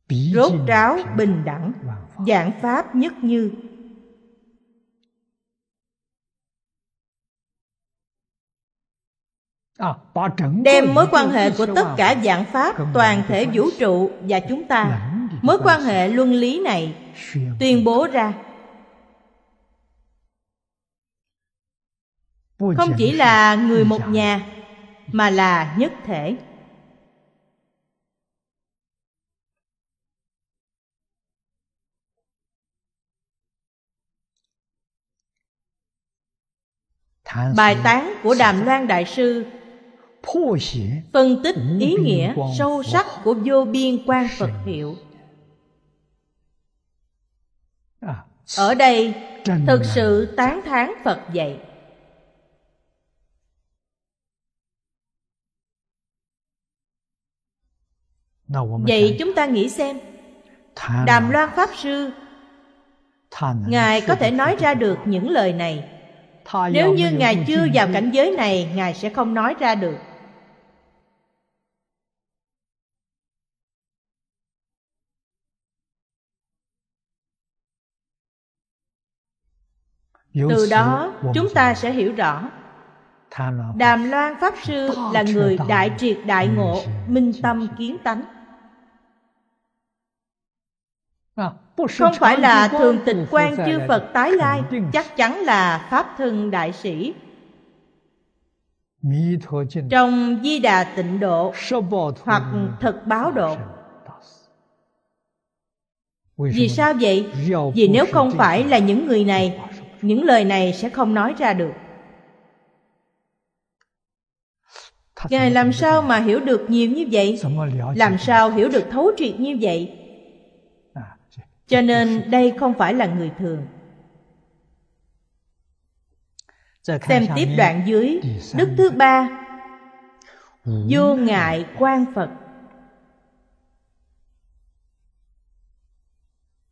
rốt ráo bình đẳng giảng pháp nhất như à, đem mối quan hệ của tất cả dạng pháp toàn thể vũ trụ và chúng ta mối quan hệ luân lý này tuyên bố ra không chỉ là người một nhà mà là nhất thể bài tán của đàm loan đại sư phân tích ý nghĩa sâu sắc của vô biên quan phật hiệu à, ở đây thực sự tán thán phật dạy vậy chúng ta nghĩ xem đàm loan pháp sư ngài có thể nói ra được những lời này nếu như ngài chưa vào cảnh giới này ngài sẽ không nói ra được từ đó chúng ta sẽ hiểu rõ đàm loan pháp sư là người đại triệt đại ngộ minh tâm kiến tánh Ờ, không phải là thường tình quan chư phật tái lai chắc chắn là pháp thân đại sĩ trong di đà tịnh độ hoặc thực báo độ vì sao vậy vì nếu không phải là những người này những lời này sẽ không nói ra được ngài làm sao mà hiểu được nhiều như vậy làm sao hiểu được thấu triệt như vậy cho nên đây không phải là người thường xem tiếp đoạn dưới đức thứ ba vô ngại quan phật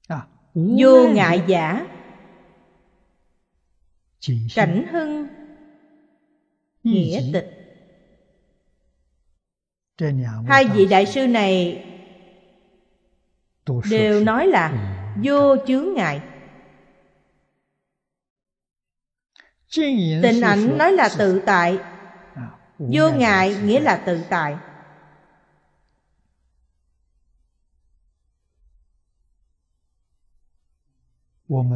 à, vô ngại giả cảnh hưng nghĩa tịch hai vị đại sư này đều nói là ừ. vô chướng ngại tình ảnh nói là tự tại vô ngại nghĩa là tự tại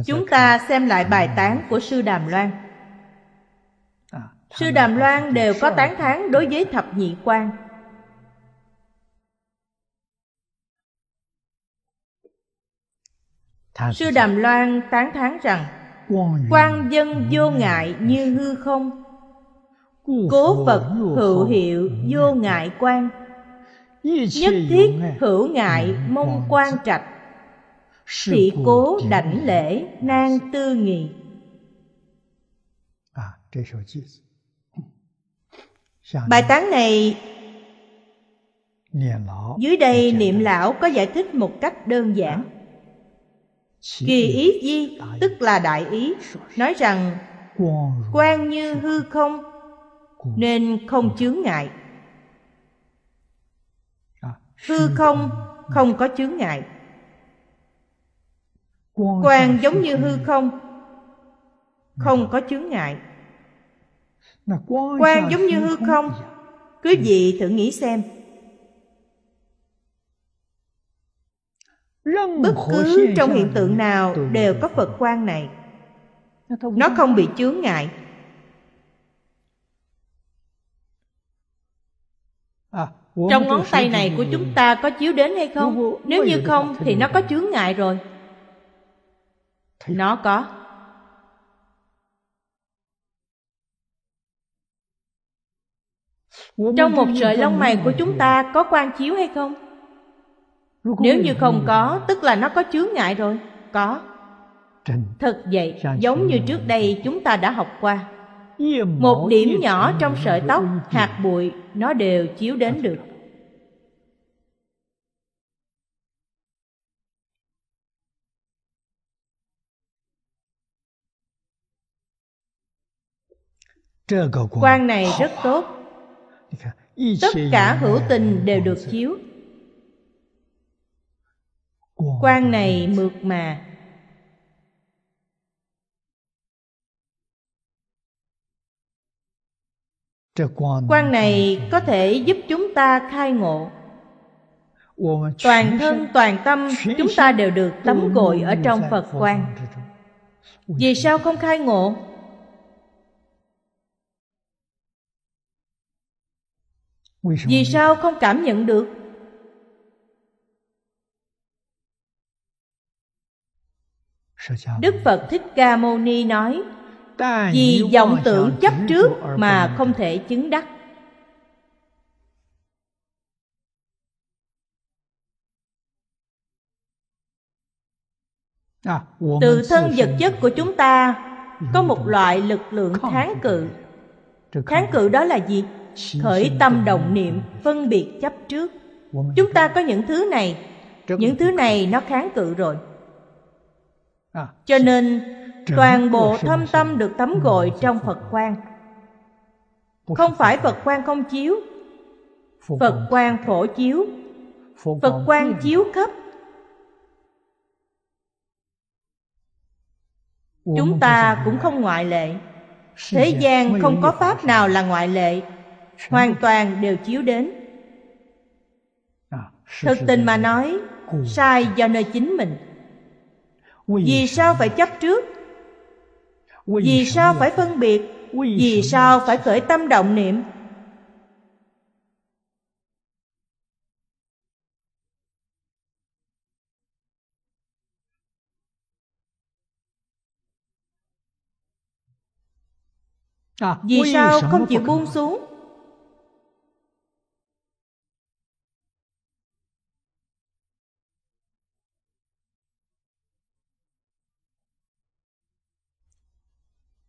chúng ta xem lại bài ừ. tán của sư đàm loan à, sư đàm loan đều có tán thán đối với thập nhị quan sư đàm loan tán thán rằng quan dân vô ngại như hư không cố phật hữu hiệu vô ngại quan nhất thiết hữu ngại mong quan trạch thị cố đảnh lễ nan tư nghị à, bài tán này dưới đây niệm lão có giải thích một cách đơn giản Kỳ ý di tức là đại ý Nói rằng quan như hư không Nên không chướng ngại à, Hư không không có chướng ngại Quan giống như hư không Không dạ. có chướng ngại dạ, Quan giống như hư không dạ. Quý vị thử nghĩ xem bất cứ trong hiện tượng nào đều có phật quan này nó không bị chướng ngại à, trong ngón tay này của chúng ta có chiếu đến hay không nếu như không thì nó có chướng ngại rồi nó có trong một sợi lông mày của chúng ta có quan chiếu hay không nếu như không có tức là nó có chướng ngại rồi có thật vậy giống như trước đây chúng ta đã học qua một điểm nhỏ trong sợi tóc hạt bụi nó đều chiếu đến được quan này rất tốt tất cả hữu tình đều được chiếu quan này mượt mà quan này có thể giúp chúng ta khai ngộ toàn thân toàn tâm chúng ta đều được tắm gội ở trong dạ, phật quan vì dạ. sao không khai ngộ vì sao không cảm nhận được Đức Phật Thích Ca Mâu Ni nói Vì vọng tưởng chấp trước mà không thể chứng đắc à, Từ thân vật chất của chúng ta Có một loại lực lượng kháng cự Kháng cự đó là gì? Khởi tâm đồng niệm, phân biệt chấp trước Chúng ta có những thứ này Những thứ này nó kháng cự rồi À, cho nên toàn bộ thâm tâm được tắm gội trong phật quan không phải phật quan không chiếu phật quan phổ chiếu phật quan chiếu khắp chúng ta cũng không ngoại lệ thế dạ, gian không có pháp nào dạ. là ngoại lệ hoàn dạ. toàn đều chiếu đến à, thực tình mà nói sai do nơi chính mình vì sao phải chấp trước vì sao phải phân biệt vì sao phải khởi tâm động niệm à, vì sao không chịu buông xuống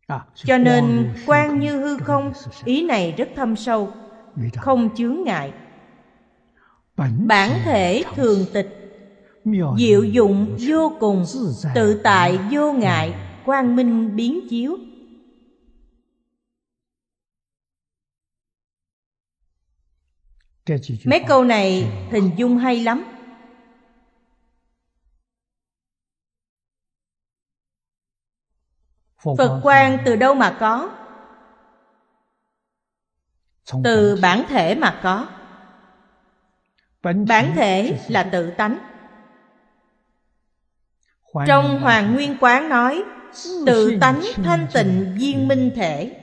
À, cho nên quan như hư không ý này rất thâm sâu không chướng ngại bản thể thường tịch diệu dụng vô cùng tự tại vô ngại quang minh biến chiếu mấy câu này hình dung hay lắm Phật quan từ đâu mà có? Từ bản thể mà có. Bản thể là tự tánh. Trong Hoàng Nguyên Quán nói Tự tánh thanh tịnh viên minh thể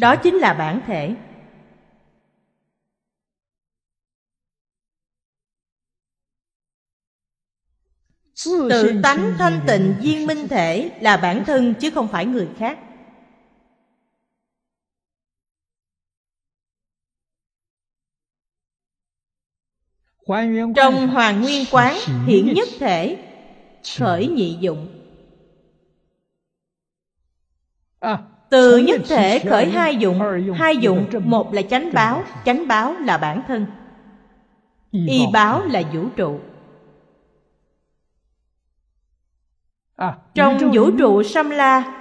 Đó chính là bản thể Tự tánh thanh tịnh viên minh thể là bản thân chứ không phải người khác Trong Hoàng Nguyên Quán hiển nhất thể Khởi nhị dụng à, Từ nhất thể khởi hai dụng Hai dụng một là chánh báo Chánh báo là bản thân Y báo là vũ trụ À, trong vũ trụ sâm la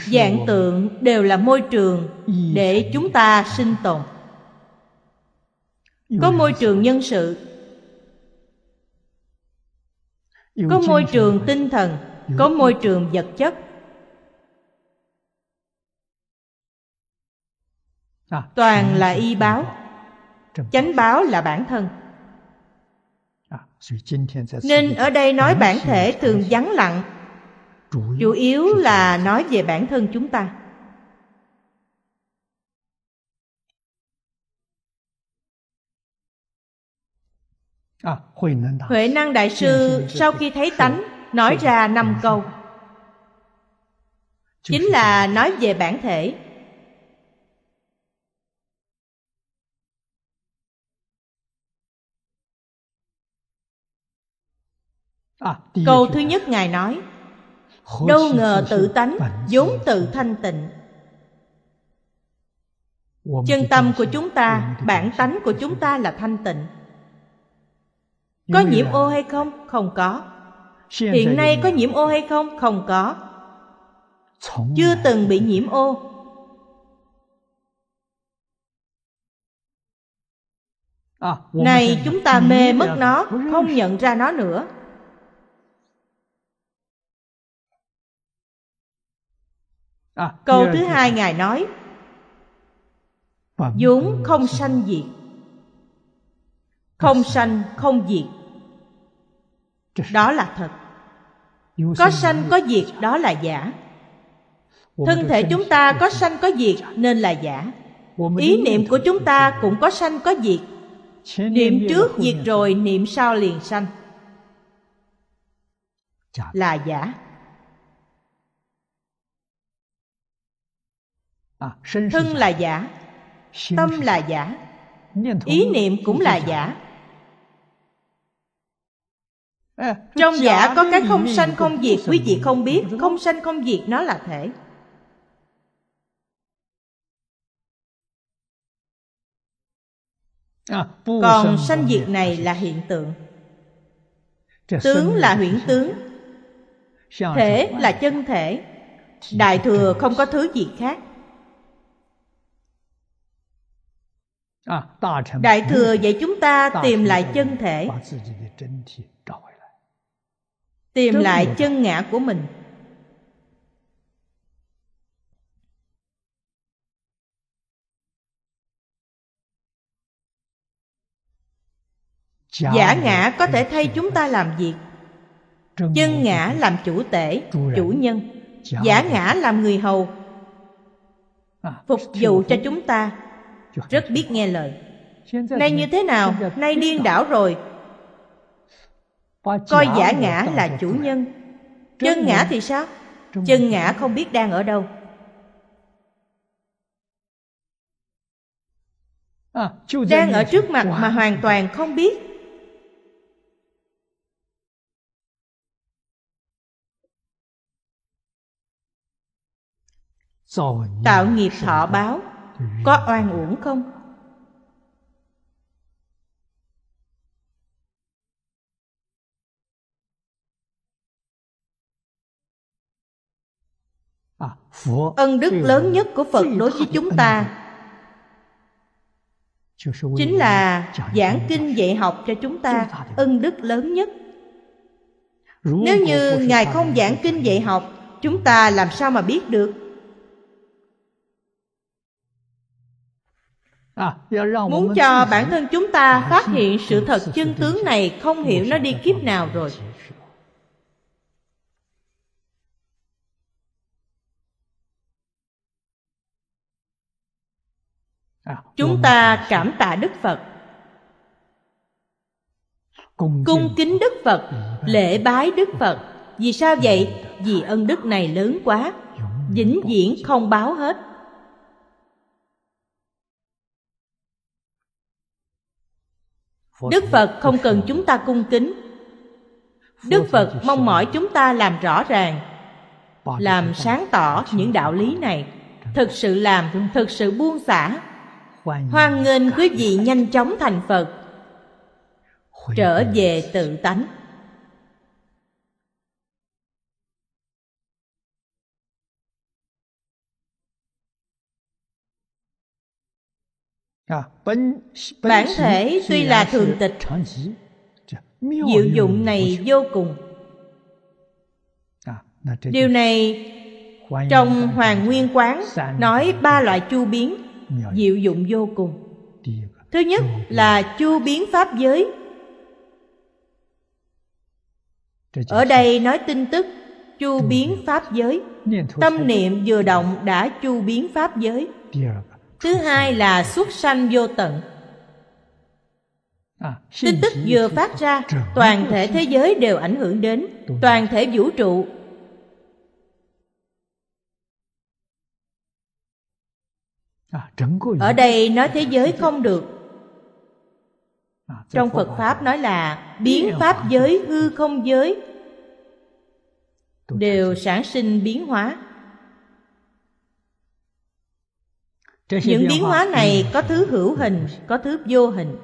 dạng tượng đều là môi trường để chúng ta sinh tồn có môi trường nhân sự có môi trường tinh thần có môi trường vật chất À. toàn là y báo chánh báo là bản thân à, nên ở đây nói bản thể thường vắng lặng chủ yếu là nói về bản thân chúng ta à, huệ năng đại sư sau khi thấy tánh nói ra năm ừ. câu chính là nói về bản thể À, câu thứ nhất ngài nói đâu ngờ tự tánh vốn tự thanh tịnh chân tâm của chúng ta bản tánh của chúng ta là thanh tịnh có nhiễm ô hay không không có hiện nay có nhiễm ô hay không không có chưa từng bị nhiễm ô à, này chúng ta mê mất nó không nhận ra nó nữa À, câu thứ hai ngài nói vốn không sanh diệt không sanh không diệt đó là thật có sanh có diệt đó là giả thân thể chúng ta có sanh có diệt nên là giả ý niệm của chúng ta cũng có sanh có diệt niệm trước diệt rồi niệm sau liền sanh là giả À, thân là giả tâm là giả ý niệm cũng là giả à, trong giả có cái không sanh không diệt quý vị không biết không sanh không diệt nó là thể à, còn sanh diệt này là hiện tượng tướng là huyễn tướng thể là chân thể đại thừa không có thứ gì khác đại thừa dạy chúng ta tìm lại chân thể tìm lại chân ngã của mình giả ngã có thể thay chúng ta làm việc chân ngã làm chủ tể chủ nhân giả ngã làm người hầu phục vụ cho chúng ta rất biết nghe lời nay như thế nào nay điên đảo rồi coi giả ngã là chủ nhân chân ngã thì sao chân ngã không biết đang ở đâu à, đang ở trước mặt mà hoàn toàn không biết tạo nghiệp thọ báo có oan uổng không à, ân đức lớn nhất của phật đối với chúng ta chính là giảng kinh dạy học cho chúng ta ân đức lớn nhất nếu như ngài không giảng kinh dạy học chúng ta làm sao mà biết được À, muốn cho bản thân chúng ta à, phát hiện sự thật chân tướng này không hiểu nó đi kiếp nào rồi à, chúng ta cảm tạ đức phật cung kính đức phật lễ bái đức phật vì sao vậy vì ân đức này lớn quá vĩnh viễn không báo hết đức phật không cần chúng ta cung kính đức phật mong mỏi chúng ta làm rõ ràng làm sáng tỏ những đạo lý này thực sự làm thực sự buông xả hoan nghênh quý vị nhanh chóng thành phật trở về tự tánh À, bản thể tuy là thường tịch diệu dụng này vô cùng à, điều này trong hoàng nguyên quán nói ba loại chu biến diệu dụng vô cùng thứ nhất là chu biến pháp giới ở đây nói tin tức chu biến pháp giới tâm niệm vừa động đã chu biến pháp giới Thứ hai là xuất sanh vô tận à, Tin tức vừa phát ra Toàn thể thế giới đều ảnh hưởng đến Toàn thể vũ trụ à, Ở đây nói thế giới không được à, Trong Phật Pháp nói là Biến Pháp giới hư không giới Đều sản sinh biến hóa những biến hóa này có thứ hữu hình có thứ vô hình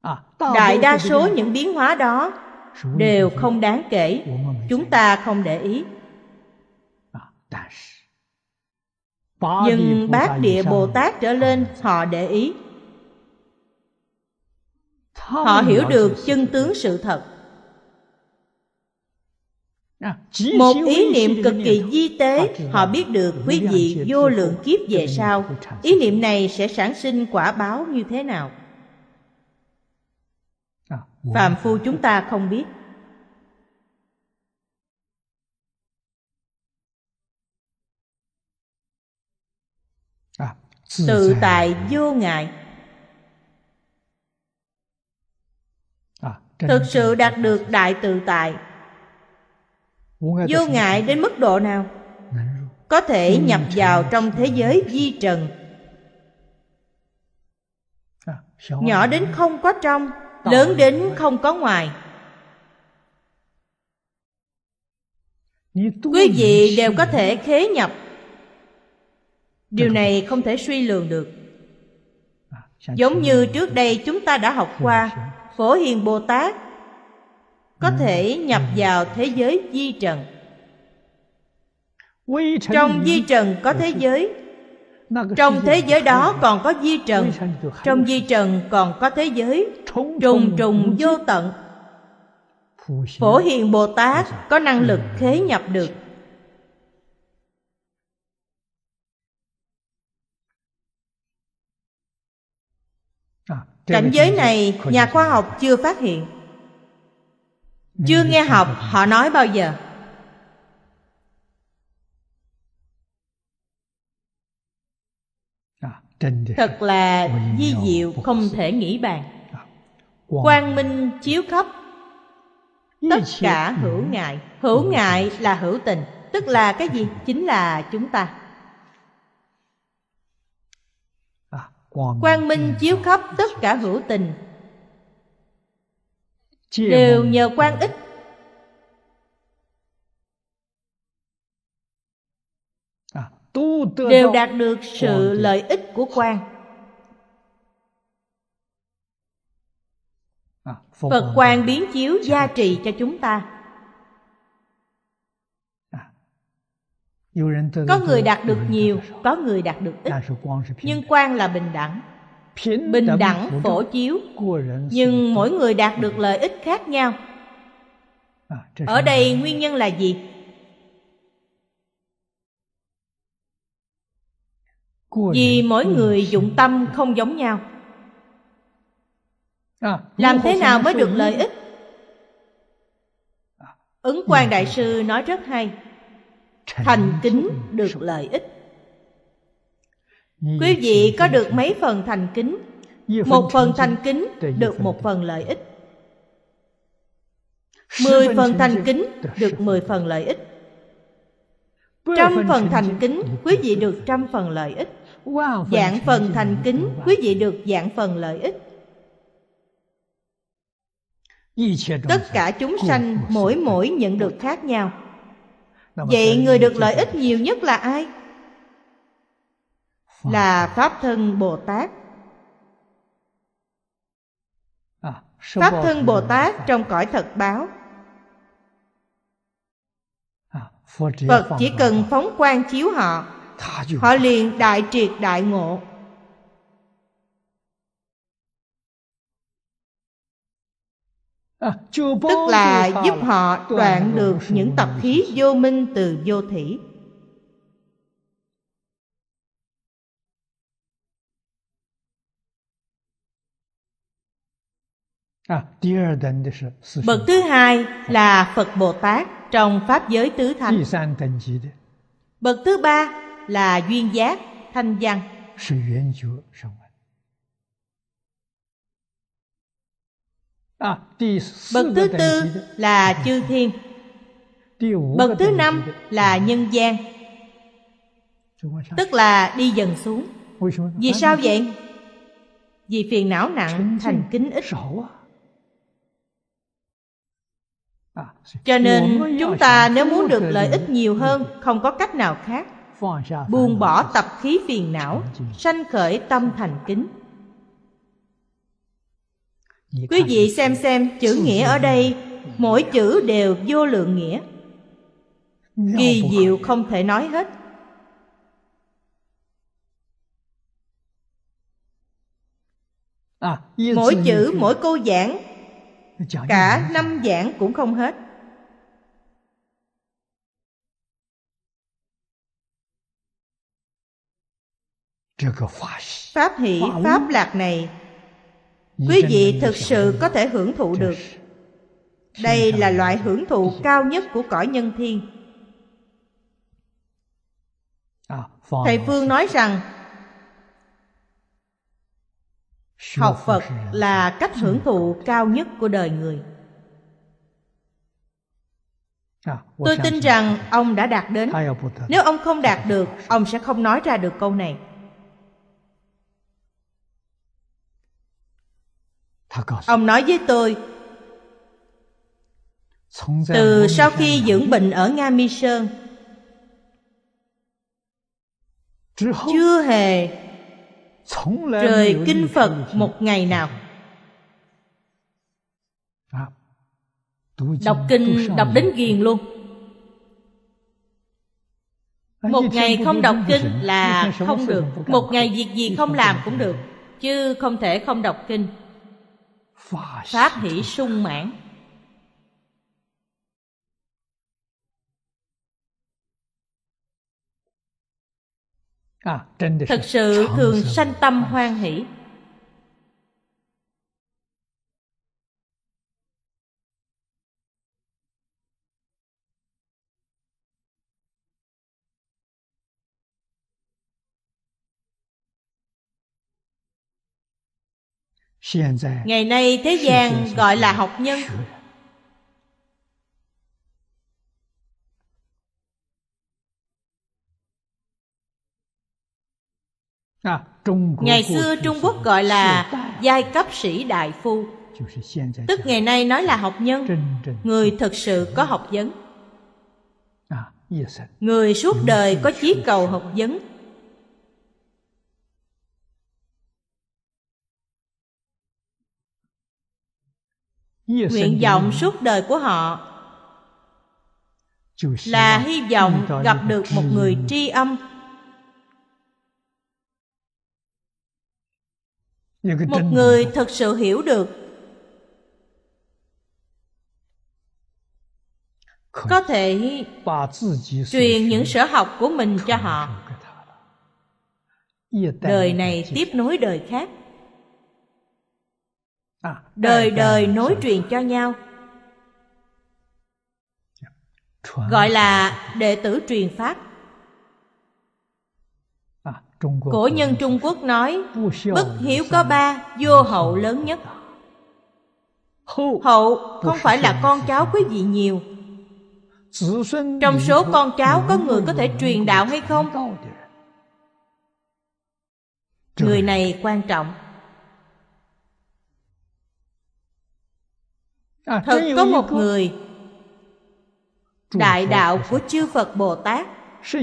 à, đại đa số những biến hóa đó đều không đáng kể chúng ta không để ý à, nhưng bát địa bồ tát trở à. lên họ để ý họ hiểu được chân tướng sự thật một ý niệm cực kỳ di tế họ biết được quý vị vô lượng kiếp về sau ý niệm này sẽ sản sinh quả báo như thế nào à, phàm phu chúng ta không biết tự à, tại vô ngại à, thực sự đạt được đại tự tại vô ngại đến mức độ nào có thể nhập vào trong thế giới di trần à, nhỏ đến không có trong lớn đến không có ngoài quý vị đều có thể khế nhập điều này không thể suy lường được à, giống như trước đây chúng ta đã học qua phổ hiền bồ tát có ừ. thể nhập ừ. vào thế giới di trần trong di trần có thế giới trong thế giới đó còn có di trần trong di trần còn có thế giới trùng trùng vô tận phổ hiền bồ tát có năng lực ừ. khế nhập được à, cảnh giới này nhà khoa học chưa phát hiện chưa nghe học họ nói bao giờ à, thật là di diệu không thể nghĩ bàn à, quang minh chiếu khắp tất cả hữu ngại hữu ngại là hữu tình tức là cái gì chính là chúng ta à, quang minh chiếu khắp tất cả hữu tình đều nhờ quan ích à, đều đạt được sự lợi ích của quan à, phật quan biến chiếu gia trị cho chúng ta à, có người đạt được nhiều có người đạt được ít nhưng quan là bình đẳng bình đẳng phổ chiếu nhưng mỗi người đạt được lợi ích khác nhau à, ở đây nguyên nhân là gì vì mỗi người dụng tâm không giống nhau à, làm thế nào mới được lợi ích à, ứng quan đại sư nói rất hay thành kính được lợi ích quý vị có được mấy phần thành kính một phần thành kính được một phần lợi ích mười phần thành kính được mười phần lợi ích trăm phần thành kính quý vị được trăm phần lợi ích dạng phần thành kính quý vị được dạng phần lợi ích tất cả chúng sanh mỗi mỗi nhận được khác nhau vậy người được lợi ích nhiều nhất là ai là pháp thân bồ tát à, pháp thân bồ tát trong cõi thật báo à, phật chỉ cần phóng quang chiếu họ họ liền đại triệt đại ngộ à, tức là giúp họ đoạn được những tập khí vô minh từ vô thủy Bậc thứ hai là Phật Bồ Tát trong Pháp giới tứ thánh. Bậc thứ ba là Duyên giác, Thanh văn. Bậc thứ tư là Chư Thiên. Bậc thứ năm là Nhân gian. Tức là đi dần xuống. Vì sao vậy? Vì phiền não nặng thành kính ít. À, cho nên chúng ta nếu muốn được lợi ích nhiều hơn không có cách nào khác buông bỏ tập khí phiền não sanh khởi tâm thành kính quý vị xem xem chữ nghĩa ở đây mỗi chữ đều vô lượng nghĩa kỳ diệu không thể nói hết à, mỗi chữ mỗi câu giảng Cả năm giảng cũng không hết Pháp hỷ, pháp lạc này Quý vị thực sự có thể hưởng thụ được Đây là loại hưởng thụ cao nhất của cõi nhân thiên à, Thầy Phương nói rằng học phật là cách hưởng thụ cao nhất của đời người à, tôi tin rằng ông đã đạt đến nếu ông không đạt được ông sẽ không nói ra được câu này ông nói với tôi từ sau khi dưỡng bệnh ở nga mi sơn chưa hề rời kinh Phật một ngày nào Đọc kinh đọc đến ghiền luôn Một ngày không đọc kinh là không được Một ngày việc gì không làm cũng được Chứ không thể không đọc kinh Pháp hỷ sung mãn À, thật sự thường sanh tâm hoan hỷ ngày nay thế gian gọi là học nhân À, ngày xưa trung quốc gọi là giai cấp sĩ đại phu tức ngày nay nói là học nhân người thực sự có học vấn à, người suốt đời có chí cầu học vấn nguyện vọng suốt đời của họ là hy vọng gặp được một người tri âm một người thực sự hiểu được có thể truyền những sở học của mình cho họ đời này tiếp nối đời khác à, đời đời nối truyền cho nhau gọi là đệ tử truyền pháp Cổ nhân Trung Quốc nói Bất hiếu có ba, vô hậu lớn nhất Hậu không phải là con cháu quý vị nhiều Trong số con cháu có người có thể truyền đạo hay không? Người này quan trọng à, Thật có một người Đại đạo của chư Phật Bồ Tát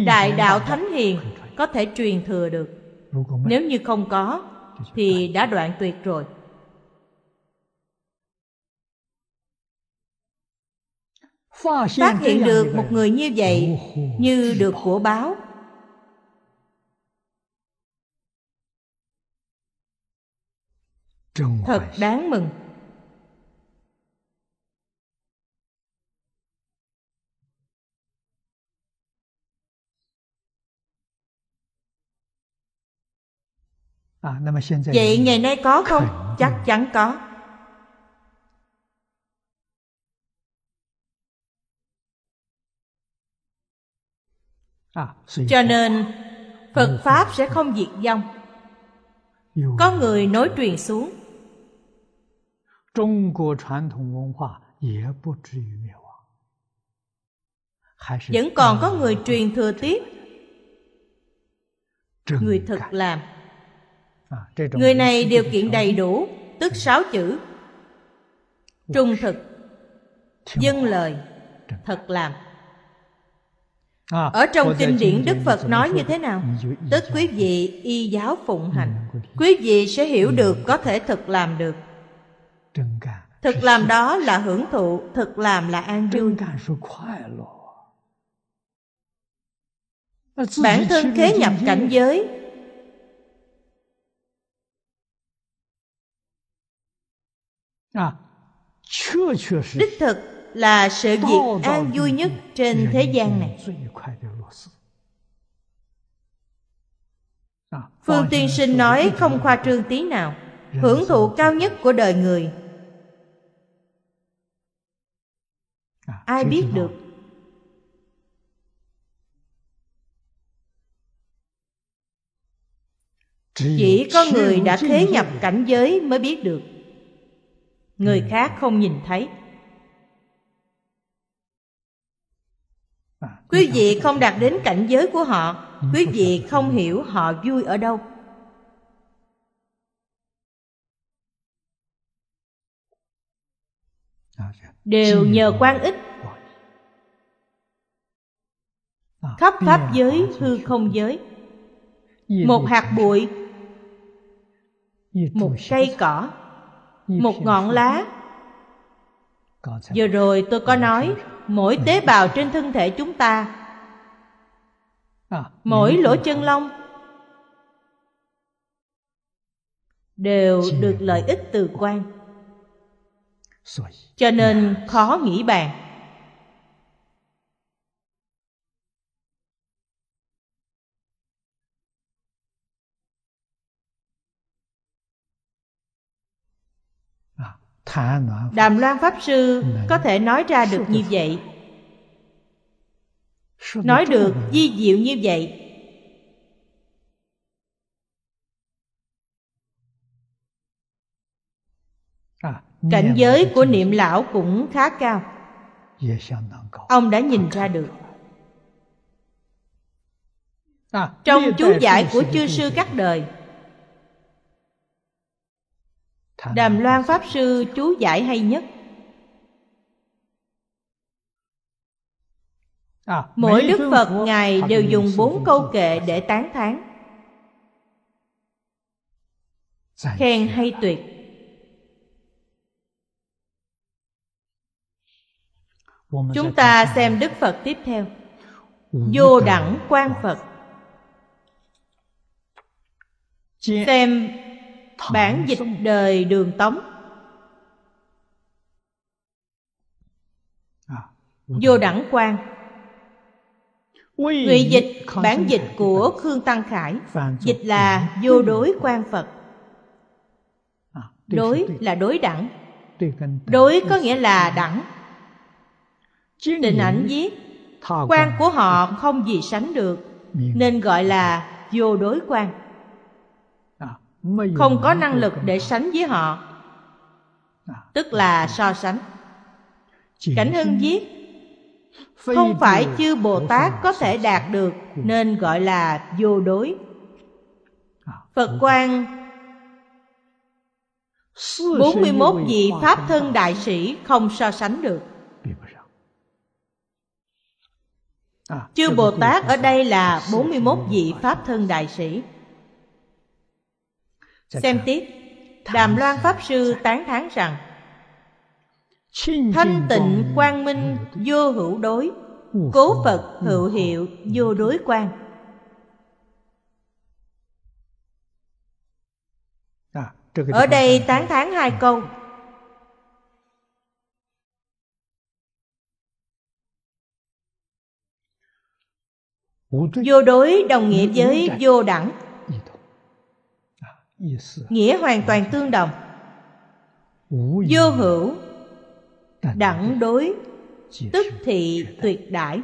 Đại đạo Thánh Hiền có thể truyền thừa được nếu như không có thì đã đoạn tuyệt rồi phát hiện được một người như vậy như được của báo thật đáng mừng À, Vậy ngày nay có không? Chắc chắn có. À, Cho nên Phật Pháp sẽ không diệt vong Có người nối truyền xuống Trung Quốc truyền thống văn hóa, Vẫn còn có người truyền thừa tiếp Người thực làm À, người này điều kiện đầy đủ tức sáu chữ trung thực dân lời thật làm à, ở trong kinh điển đức phật nói như thế nào tức quý vị y giáo phụng hành quý vị sẽ hiểu được có thể thực làm được thực làm đó là hưởng thụ thực làm là an vui bản thân khế nhập cảnh giới À, đích thực là sự việc an vui nhất trên thế gian này phương tiên sinh nói không khoa trương tí nào hưởng thụ cao nhất của đời người à, ai biết được chỉ có người đã thế nhập cảnh giới mới biết được người ừ. khác không nhìn thấy à, quý vị không đạt đến cảnh giới của họ ừ, quý vị không hiểu họ vui ở đâu à, dạ. đều nhờ quan ích à, khắp pháp giới hư không giới một hạt bụi một cây cỏ một ngọn lá vừa rồi tôi có nói mỗi tế bào trên thân thể chúng ta à, mỗi lỗ chân lông đều được lợi ích từ quan cho nên khó nghĩ bàn Đàm Loan Pháp Sư có thể nói ra được như vậy Nói được di diệu như vậy à, Cảnh giới của niệm lão cũng khá cao Ông đã nhìn ra được à, Trong chú giải của chư sư các đời Đàm Loan Pháp Sư chú giải hay nhất à, Mỗi Đức Phật Ngài đều dùng bốn câu kệ để tán thán Khen hay tuyệt Chúng ta xem Đức Phật tiếp theo Vô đẳng quan Phật Xem Bản dịch đời đường tống à, Vô đẳng quan người dịch bản dịch của Khương Tăng Khải Dịch là vô đối quan Phật à, Đối là đối đẳng Đối có nghĩa là đẳng Định ảnh viết Quan của họ không gì sánh được Nên gọi là vô đối quan không có năng lực để sánh với họ à. tức là so sánh cảnh hưng viết không phải chư bồ tát có thể đạt được nên gọi là vô đối à, phật quan 41 vị Pháp thân đại sĩ không so sánh được à, Chư Bồ Tát ở đây là 41 vị Pháp thân đại sĩ Xem tiếp Đàm Loan Pháp Sư tán thán rằng Thanh tịnh quang minh vô hữu đối Cố Phật hữu hiệu vô đối quan à, Ở đây tán thán hai à. câu Vô đối đồng nghĩa với vô đẳng nghĩa hoàn toàn tương đồng vô hữu đẳng đối tức thị tuyệt đại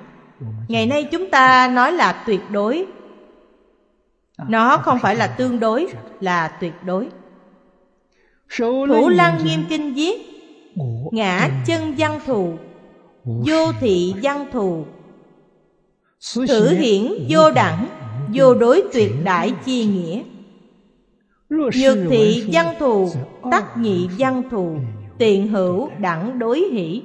ngày nay chúng ta nói là tuyệt đối à, nó không phải là tương đối là tuyệt đối thủ lăng nghiêm kinh viết ngã chân văn thù vô thị văn thù thử hiển vô đẳng vô đối tuyệt đại chi nghĩa Nhược thị văn thù Tắc nhị văn thù Tiện hữu đẳng đối hỷ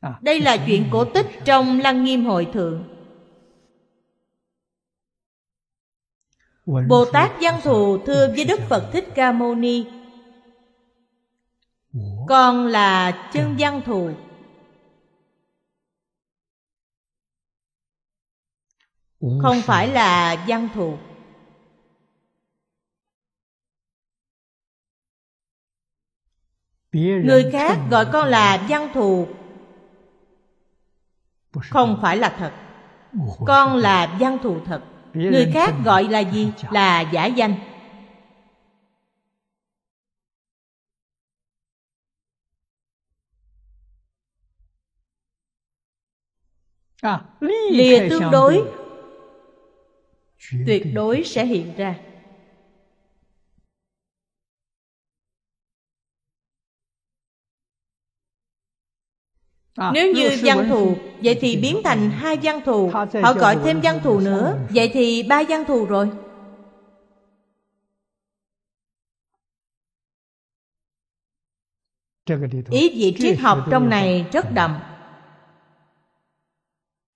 à. Đây là chuyện cổ tích trong Lăng Nghiêm Hội Thượng Bồ Tát Văn Thù thưa với Đức Phật Thích Ca Mâu Ni Con là chân dạ. Văn Thù Không phải là Văn Thù người khác gọi con là văn thù không phải là thật con là văn thù thật người khác gọi là gì là giả danh à, lìa tương đối tuyệt đối sẽ hiện ra À, Nếu như văn thù Vậy thì biến thành hai văn thù Họ gọi thêm văn thù nữa Vậy thì ba văn thù rồi Ý vị triết học trong này rất đậm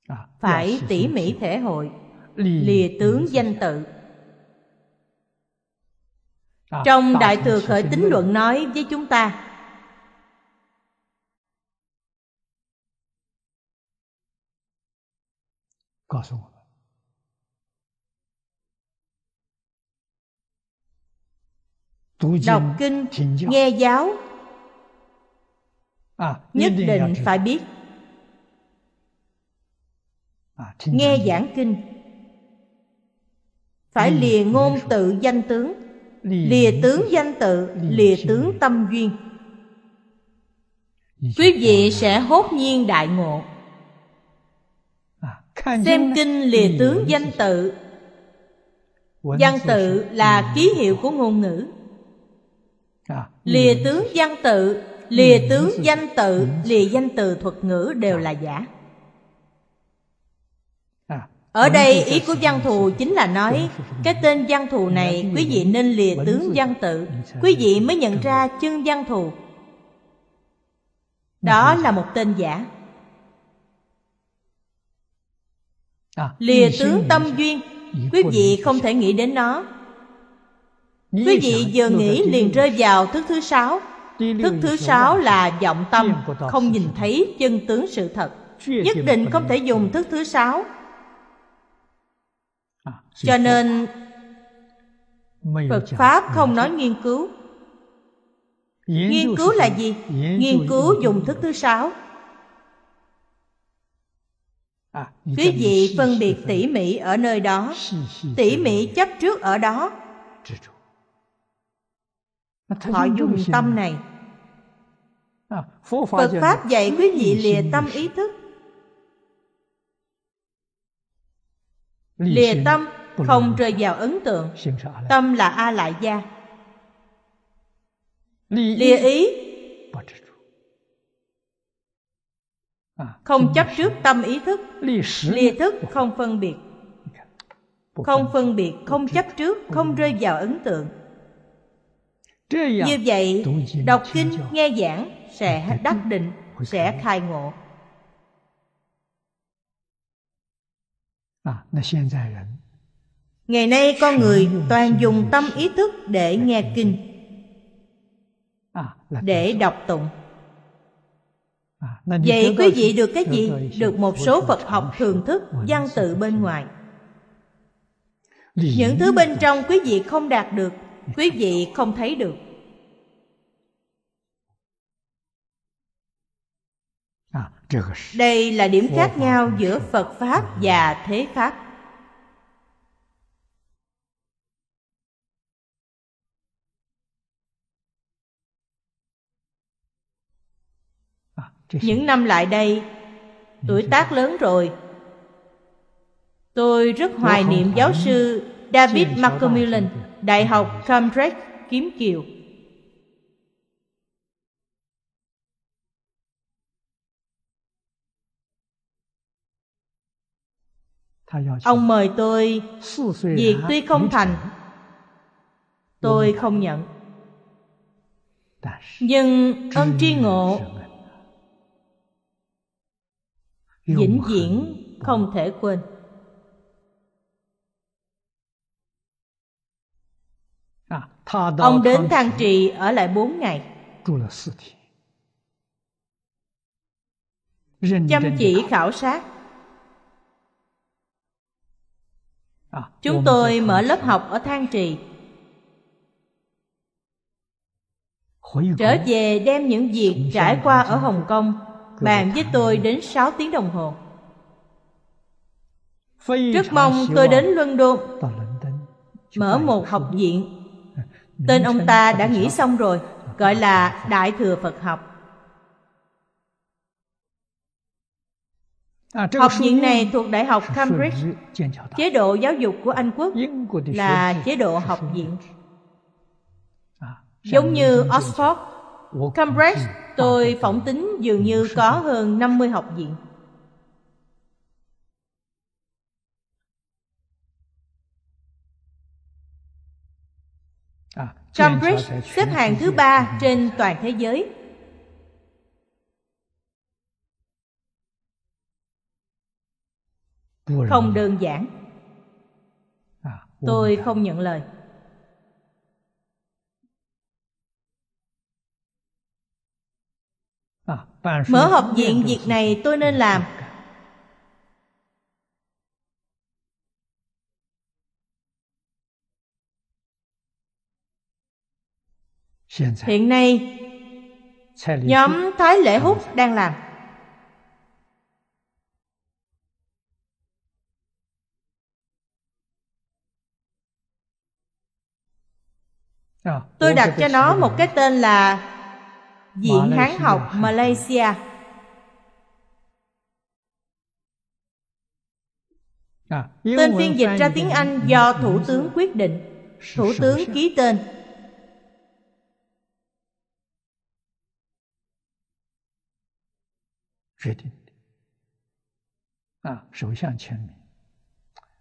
à. Phải dạ, tỉ mỉ thể hội Lìa tướng danh tự à, Trong Đại Thừa Khởi Tính Luận nói với chúng ta 告诉我们。đọc kinh nghe giáo nhất định phải biết nghe giảng kinh phải lìa ngôn tự danh tướng lìa tướng danh tự lìa tướng tâm duyên quý vị sẽ hốt nhiên đại ngộ xem kinh lìa ừ. tướng danh tự văn tự là ừ. ký hiệu của ngôn ngữ à, lìa tướng văn tự lìa tướng danh tự ừ, lìa danh từ thuật ngữ đều à. là giả à, ở đây ý của văn thù chính là nói cái tên văn thù này quý vị nên lìa tướng văn tự quý vị mới nhận ra chân văn thù đó là một tên giả Ờ, lìa tướng tâm duyên quý vị không thể nghĩ đến nó quý vị vừa nghĩ liền rơi vào thức thứ sáu thức thứ sáu là vọng tâm không nhìn thấy chân tướng sự thật nhất định không thể à, dùng thức thứ sáu cho nên phật pháp không nói nghiên cứu nghiên cứu là gì nghiên cứu dùng thức thứ sáu quý vị phân biệt tỉ mỉ ở nơi đó tỉ mỉ chấp trước ở đó họ dùng tâm này à, phật pháp dạy quý vị lìa tâm ý thức lìa tâm không rơi vào ấn tượng tâm là a lại gia lìa ý không chấp trước tâm ý thức lìa thức không phân biệt không phân biệt không chấp trước không rơi vào ấn tượng như vậy đọc kinh nghe giảng sẽ đắc định sẽ khai ngộ ngày nay con người toàn dùng tâm ý thức để nghe kinh để đọc tụng Vậy quý vị được cái gì? Được một số Phật học thường thức, văn tự bên ngoài Những thứ bên trong quý vị không đạt được Quý vị không thấy được à, Đây là điểm khác nhau giữa Phật Pháp và Thế Pháp những năm lại đây tuổi tác lớn rồi tôi rất hoài niệm giáo sư david Macmillan, đại học cambridge kiếm kiều ông mời tôi việc tuy không thành tôi không nhận nhưng ơn tri ngộ vĩnh viễn không thể quên à, ông đến thang trì ở lại bốn ngày chăm chỉ khảo sát à, chúng tôi mở lớp học ở thang trì trở về đem những việc trải qua ở hồng kông bạn với tôi đến 6 tiếng đồng hồ Rất mong tôi đến London Mở một học viện ờ, Tên ông ta đã nghĩ xong rồi Gọi là Đại Thừa Phật học à, Học viện này thuộc Đại học Cambridge Chế độ giáo dục của Anh Quốc là chế độ học viện à, Giống như Oxford, Cambridge Tôi ờ, phỏng ờ, tính ờ. dường như có hơn 50 học viện à, Cambridge xếp hạng thứ ba trên toàn thế giới Không đơn giản à, Tôi không nhận lời mở học viện việc này tôi nên làm hiện nay nhóm thái lễ húc đang làm tôi đặt cho nó một cái tên là Diễn Hán học Malaysia à, Tên phiên dịch ra tiếng Anh do Thủ tướng quyết định Thủ tướng ký tên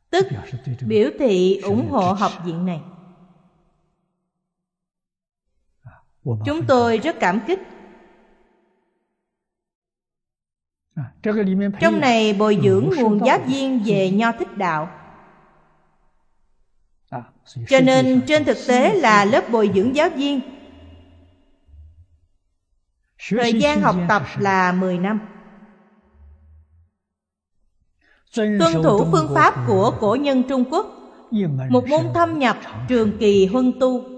Tức biểu thị ủng hộ học viện này Chúng tôi rất cảm kích. À, trong này bồi ừ, dưỡng nguồn giáo viên ừ. về Nho Thích Đạo. À, Cho nên trên thực tế là lớp bồi dưỡng giáo viên. Thời gian học tập là 10 năm. Tuân thủ phương pháp của cổ nhân Trung Quốc, một môn thâm nhập trường kỳ huân tu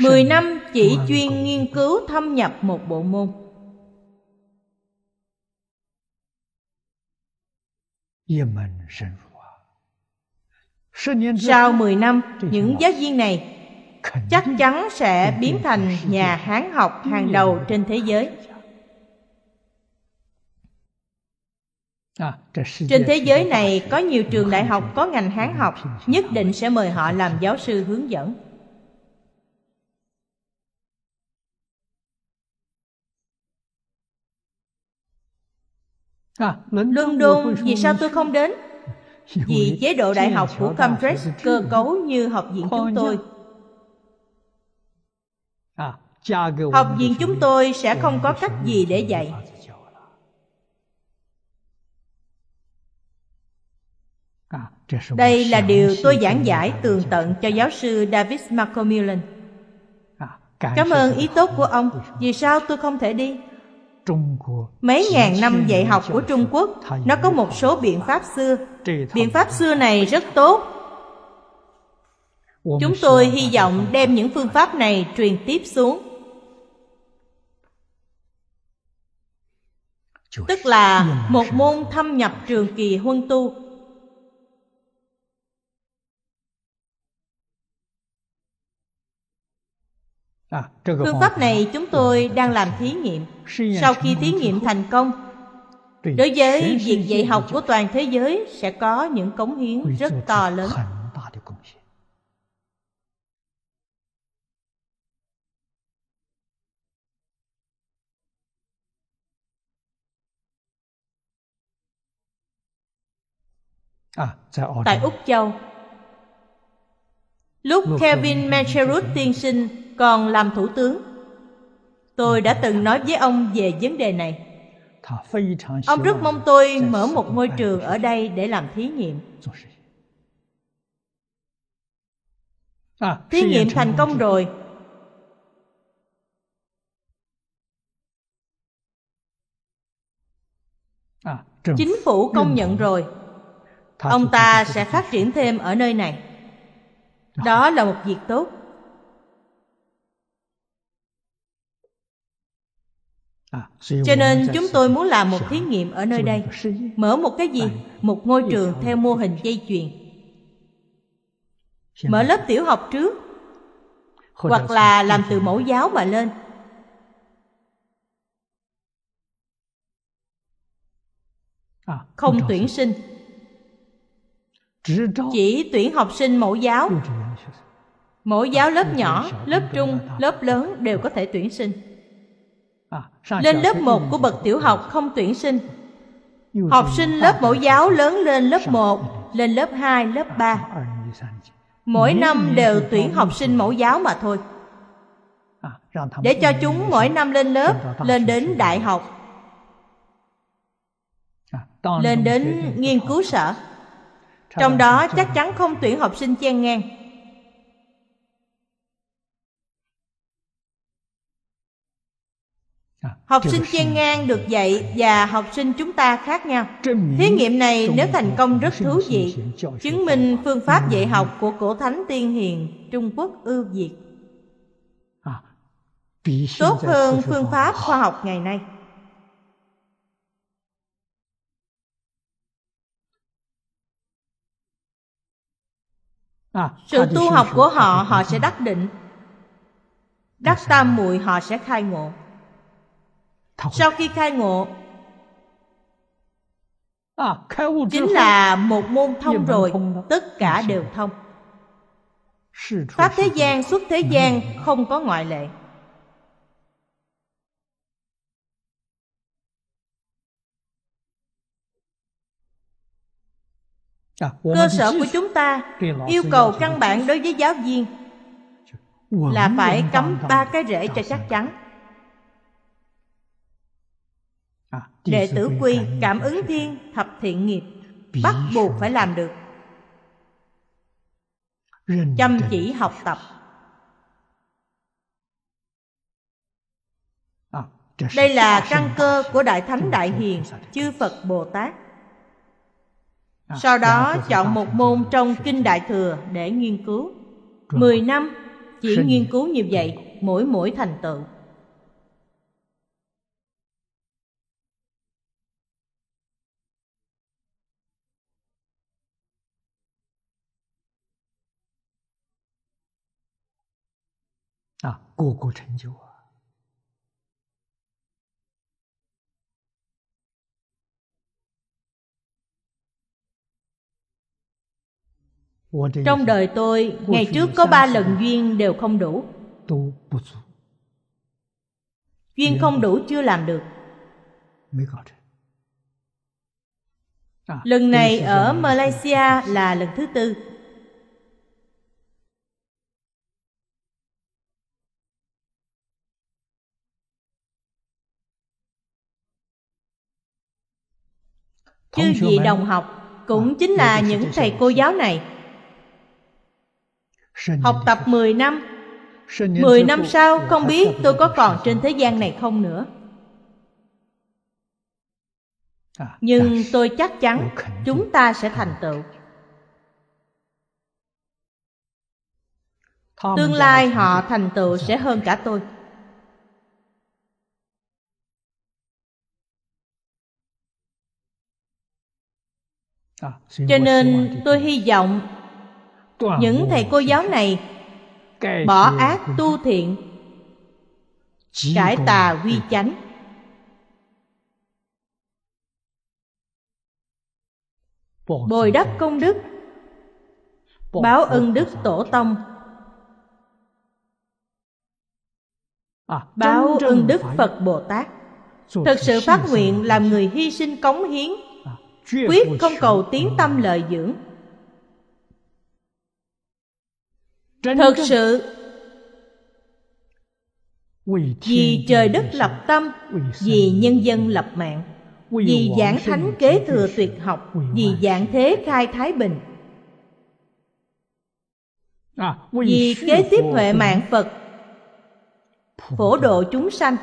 10 năm chỉ chuyên nghiên cứu thâm nhập một bộ môn Sau 10 năm, những giáo viên này chắc chắn sẽ biến thành nhà hán học hàng đầu trên thế giới. À, trên thế giới này có nhiều trường đại học có ngành hán học, nhất định sẽ mời họ làm giáo sư hướng dẫn. À, đôn vì sao tôi không đến? Vì chế độ đại học của Cambridge cơ cấu như học viện chúng tôi. À, học viện chúng tôi sẽ không có cách gì để dạy. À, Đây là điều tôi giảng giải tường tận cho giáo sư David Marco Cảm ơn ý tốt của ông. Vì sao tôi không thể đi? Mấy ngàn năm dạy học của Trung Quốc Nó có một số biện pháp xưa Biện pháp xưa này rất tốt Chúng tôi hy vọng đem những phương pháp này truyền tiếp xuống Tức là một môn thâm nhập trường kỳ huân tu à, Phương pháp này chúng tôi đang làm thí nghiệm sau khi thí nghiệm thành công đối với việc dạy học của toàn thế giới sẽ có những cống hiến rất to lớn à, tại úc châu lúc kevin Mecherut tiên sinh còn làm thủ tướng Tôi đã từng nói với ông về vấn đề này Ông rất mong tôi mở một ngôi trường ở đây để làm thí nghiệm Thí nghiệm thành công rồi Chính phủ công nhận rồi Ông ta sẽ phát triển thêm ở nơi này Đó là một việc tốt À, cho nên chúng tôi muốn làm một thí nghiệm ở nơi đây mở một cái gì một ngôi trường theo mô hình dây chuyền mở lớp tiểu học trước hoặc là làm từ mẫu giáo mà lên à, không tuyển sinh chỉ tuyển học sinh mẫu giáo mẫu giáo lớp nhỏ lớp trung lớp lớn đều có thể tuyển sinh À, lên lớp 1 của bậc tiểu học không tuyển sinh Học sinh lớp mẫu giáo lớn lên lớp 1 Lên lớp 2, lớp 3 Mỗi năm đều tuyển học sinh mẫu giáo mà thôi à, Để cho chúng mỗi năm lên lớp Lên đến đại học à, Lên đến nghiên cứu sở Trong đó chắc chắn không tuyển học sinh chen ngang Học sinh chen ngang được dạy và học sinh chúng ta khác nhau. Thí nghiệm này nếu thành công rất thú vị, chứng minh phương pháp dạy học của cổ thánh tiên hiền Trung Quốc ưu việt. À, Tốt hơn phương pháp khoa học ngày nay. À, sự tu học của họ họ sẽ đắc định. Đắc tam muội họ sẽ khai ngộ sau khi khai ngộ à, chính là một môn thông rồi tất cả đều thông pháp thế gian xuất thế gian không có ngoại lệ à, cơ sở của chúng ta yêu cầu căn bản đối với giáo viên là phải cấm ba cái rễ cho chắc chắn Đệ tử quy cảm ứng thiên thập thiện nghiệp Bắt buộc phải làm được Chăm chỉ học tập à, Đây là căn cơ của Đại Thánh Đại Hiền Chư Phật Bồ Tát à, Sau đó chọn một môn trong Kinh Đại Thừa để nghiên cứu Mười năm chỉ nghiên cứu như vậy Mỗi mỗi thành tựu 啊，个个成就啊！Trong đời tôi, ngày trước có ba lần duyên đều không đủ. Duyên không đủ chưa làm được. Lần này ở Malaysia là lần thứ tư. chư vị đồng học cũng à, chính là những thầy cô giáo này học tập 10 năm 10 năm sau không biết tôi có còn trên thế gian này không nữa à, nhưng tôi chắc chắn chúng ta sẽ thành tựu tương lai họ thành tựu sẽ hơn cả tôi À, cho nên tôi hy vọng những thầy cô giáo này bỏ ác tu thiện cải tà quy chánh bồi đắp công đức báo ân đức tổ tông à, báo ân đức phật bồ tát thực sự phát nguyện làm người hy sinh cống hiến quyết không cầu tiếng tâm lợi dưỡng thực sự vì trời đất lập tâm vì nhân dân lập mạng vì giảng thánh kế thừa tuyệt học vì giảng thế khai thái bình à, vì kế tiếp huệ mạng phật phổ độ chúng sanh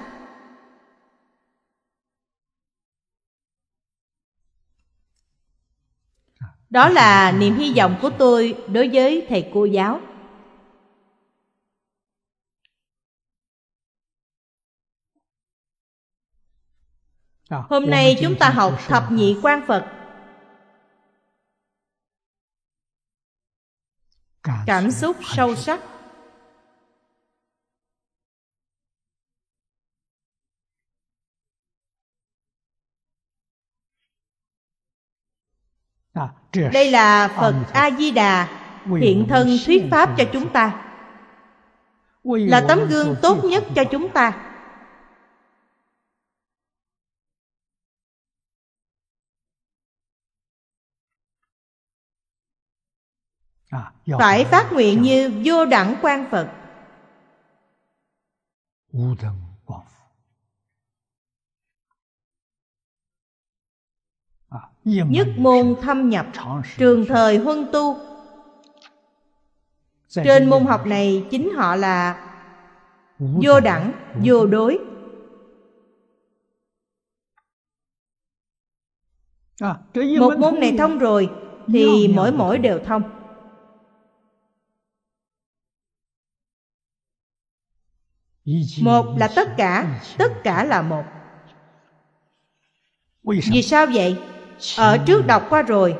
Đó là niềm hy vọng của tôi đối với thầy cô giáo. À, Hôm nay chúng ta học thập nhị quan Phật. Cảm xúc sâu sắc À, đây là phật a di đà hiện thân thuyết pháp cho chúng ta là tấm gương tốt nhất cho chúng ta à, phải phát nguyện như vô đẳng quan phật Nhất môn thâm nhập Trường thời huân tu Trên môn học này chính họ là Vô đẳng, vô đối à, Một môn này thông rồi Thì mỗi mỗi đều thông Một là tất cả Tất cả là một Vì sao vậy? ở trước đọc qua rồi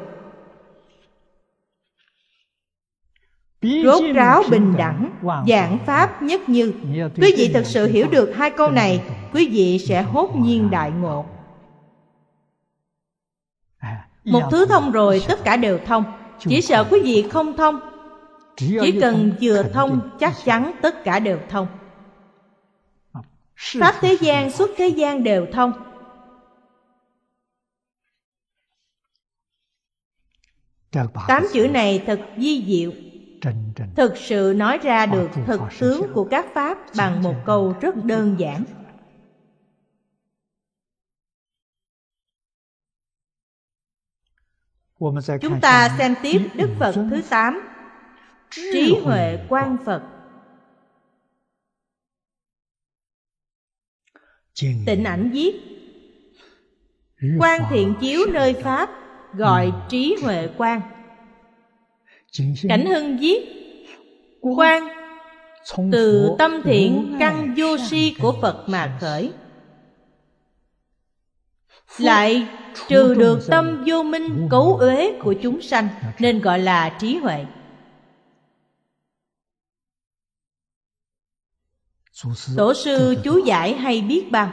rốt ráo bình đẳng giảng pháp nhất như quý vị thật sự hiểu được hai câu này quý vị sẽ hốt nhiên đại ngộ à, một thứ thông rồi tất cả đều thông chỉ sợ quý vị không thông chỉ cần vừa thông chắc chắn tất cả đều thông pháp thế gian suốt thế gian đều thông Tám chữ này thật di diệu Thực sự nói ra được thực tướng của các Pháp bằng một câu rất đơn giản Chúng ta xem tiếp Đức Phật thứ tám Trí huệ quan Phật Tịnh ảnh viết Quan thiện chiếu nơi Pháp gọi ừ. trí huệ quan cảnh hưng viết quan từ tâm thiện căn vô si của phật mà khởi lại trừ được tâm vô minh cấu uế của chúng sanh dạ nên gọi là trí huệ tổ sư dạ chú giải hay biết bằng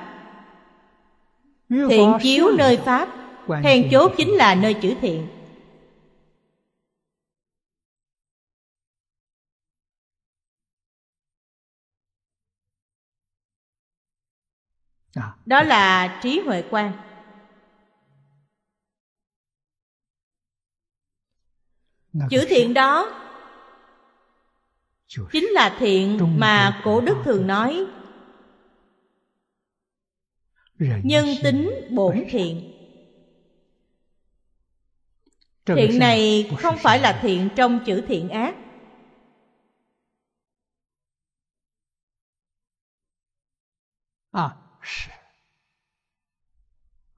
thiện chiếu nơi pháp Then chốt chính là nơi chữ thiện à, Đó là trí huệ quan Chữ thiện đó Chính là thiện mà cổ đức à, thường nói Nhân tính bổn thiện thiện này không phải là thiện trong chữ thiện ác à,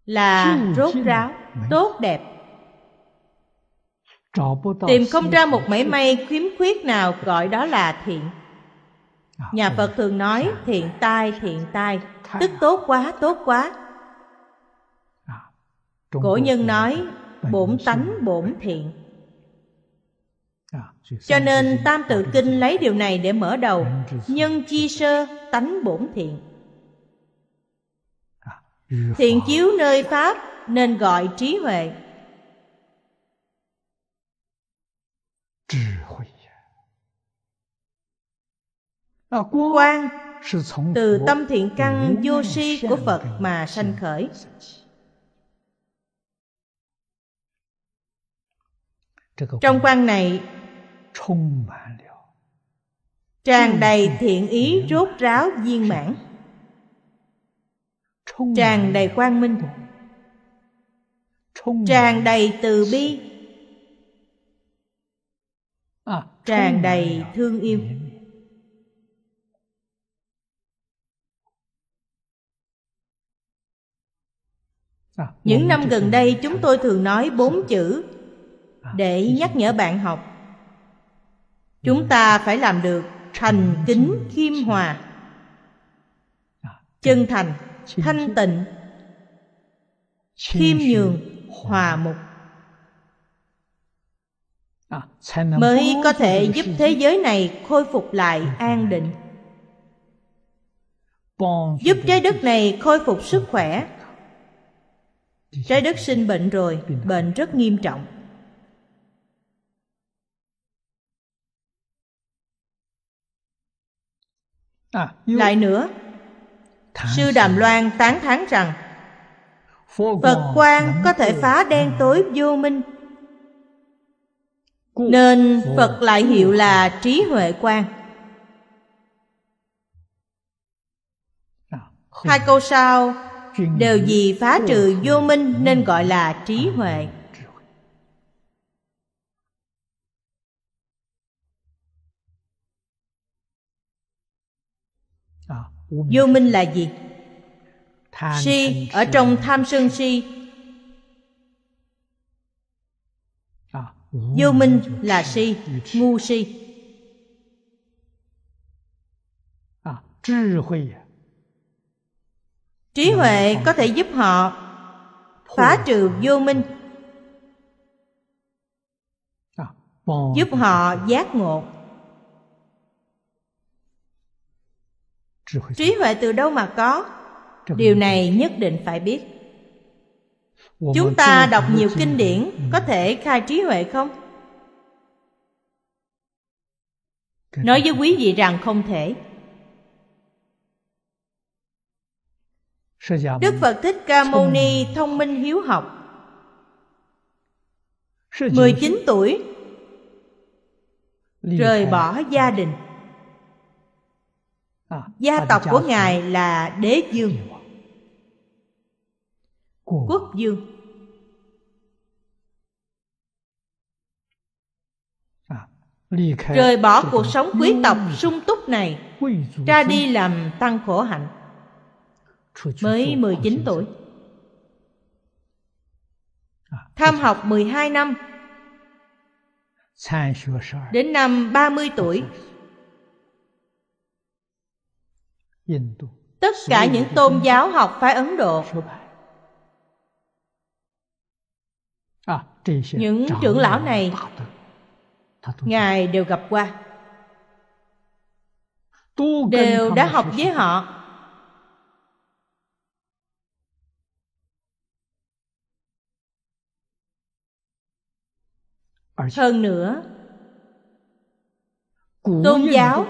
là rốt ráo tốt đẹp tìm không ra một mảy may khiếm khuyết nào gọi đó là thiện à, nhà ừ. phật thường nói dạ. thiện tai thiện tai tức tốt quá tốt quá à, cổ nhân nói bổn tánh bổn thiện à, cho nên tam tự kinh lấy điều này để mở đầu nhân chi sơ tánh bổn thiện à, thiện chiếu nơi pháp nên gọi trí huệ à, quang từ tâm thiện căn vô si của phật mà sanh khởi Trong quan này Tràn đầy thiện ý rốt ráo viên mãn Tràn đầy quang minh Tràn đầy từ bi à, Tràn đầy thương yêu à, Những năm gần đây chúng tôi thường nói bốn chữ để nhắc nhở bạn học chúng ta phải làm được thành kính khiêm hòa chân thành thanh tịnh khiêm nhường hòa mục mới có thể giúp thế giới này khôi phục lại an định giúp trái đất này khôi phục sức khỏe trái đất sinh bệnh rồi bệnh rất nghiêm trọng À, lại nữa sư đàm loan tán thán rằng phật quan có thể phá đen à. tối vô minh nên phật lại hiệu là trí huệ quan à, hai câu sau đều vì phá trừ vô minh nên gọi là trí huệ vô minh là gì si ở trong tham sân si à, vô minh là si ngu si à, trí huệ có thể giúp họ phá trừ vô minh à, giúp họ giác ngộ trí huệ từ đâu mà có điều này nhất định phải biết chúng ta đọc nhiều kinh điển ừ. có thể khai trí huệ không nói với quý vị rằng không thể đức phật thích ca mâu ni thông minh hiếu học 19 tuổi rời bỏ gia đình Ờ, Gia ờ, tộc của Ngài là Đế Dương Quốc Dương à, Rời bỏ cuộc sống quý tộc sung túc này Ra đi làm tăng khổ hạnh Mới 19 tuổi à, Tham học 12 năm Đến năm 30 tuổi tất cả những tôn giáo học phái ấn độ à, những trưởng lão này ngài đều gặp qua đều đã học với họ hơn nữa tôn giáo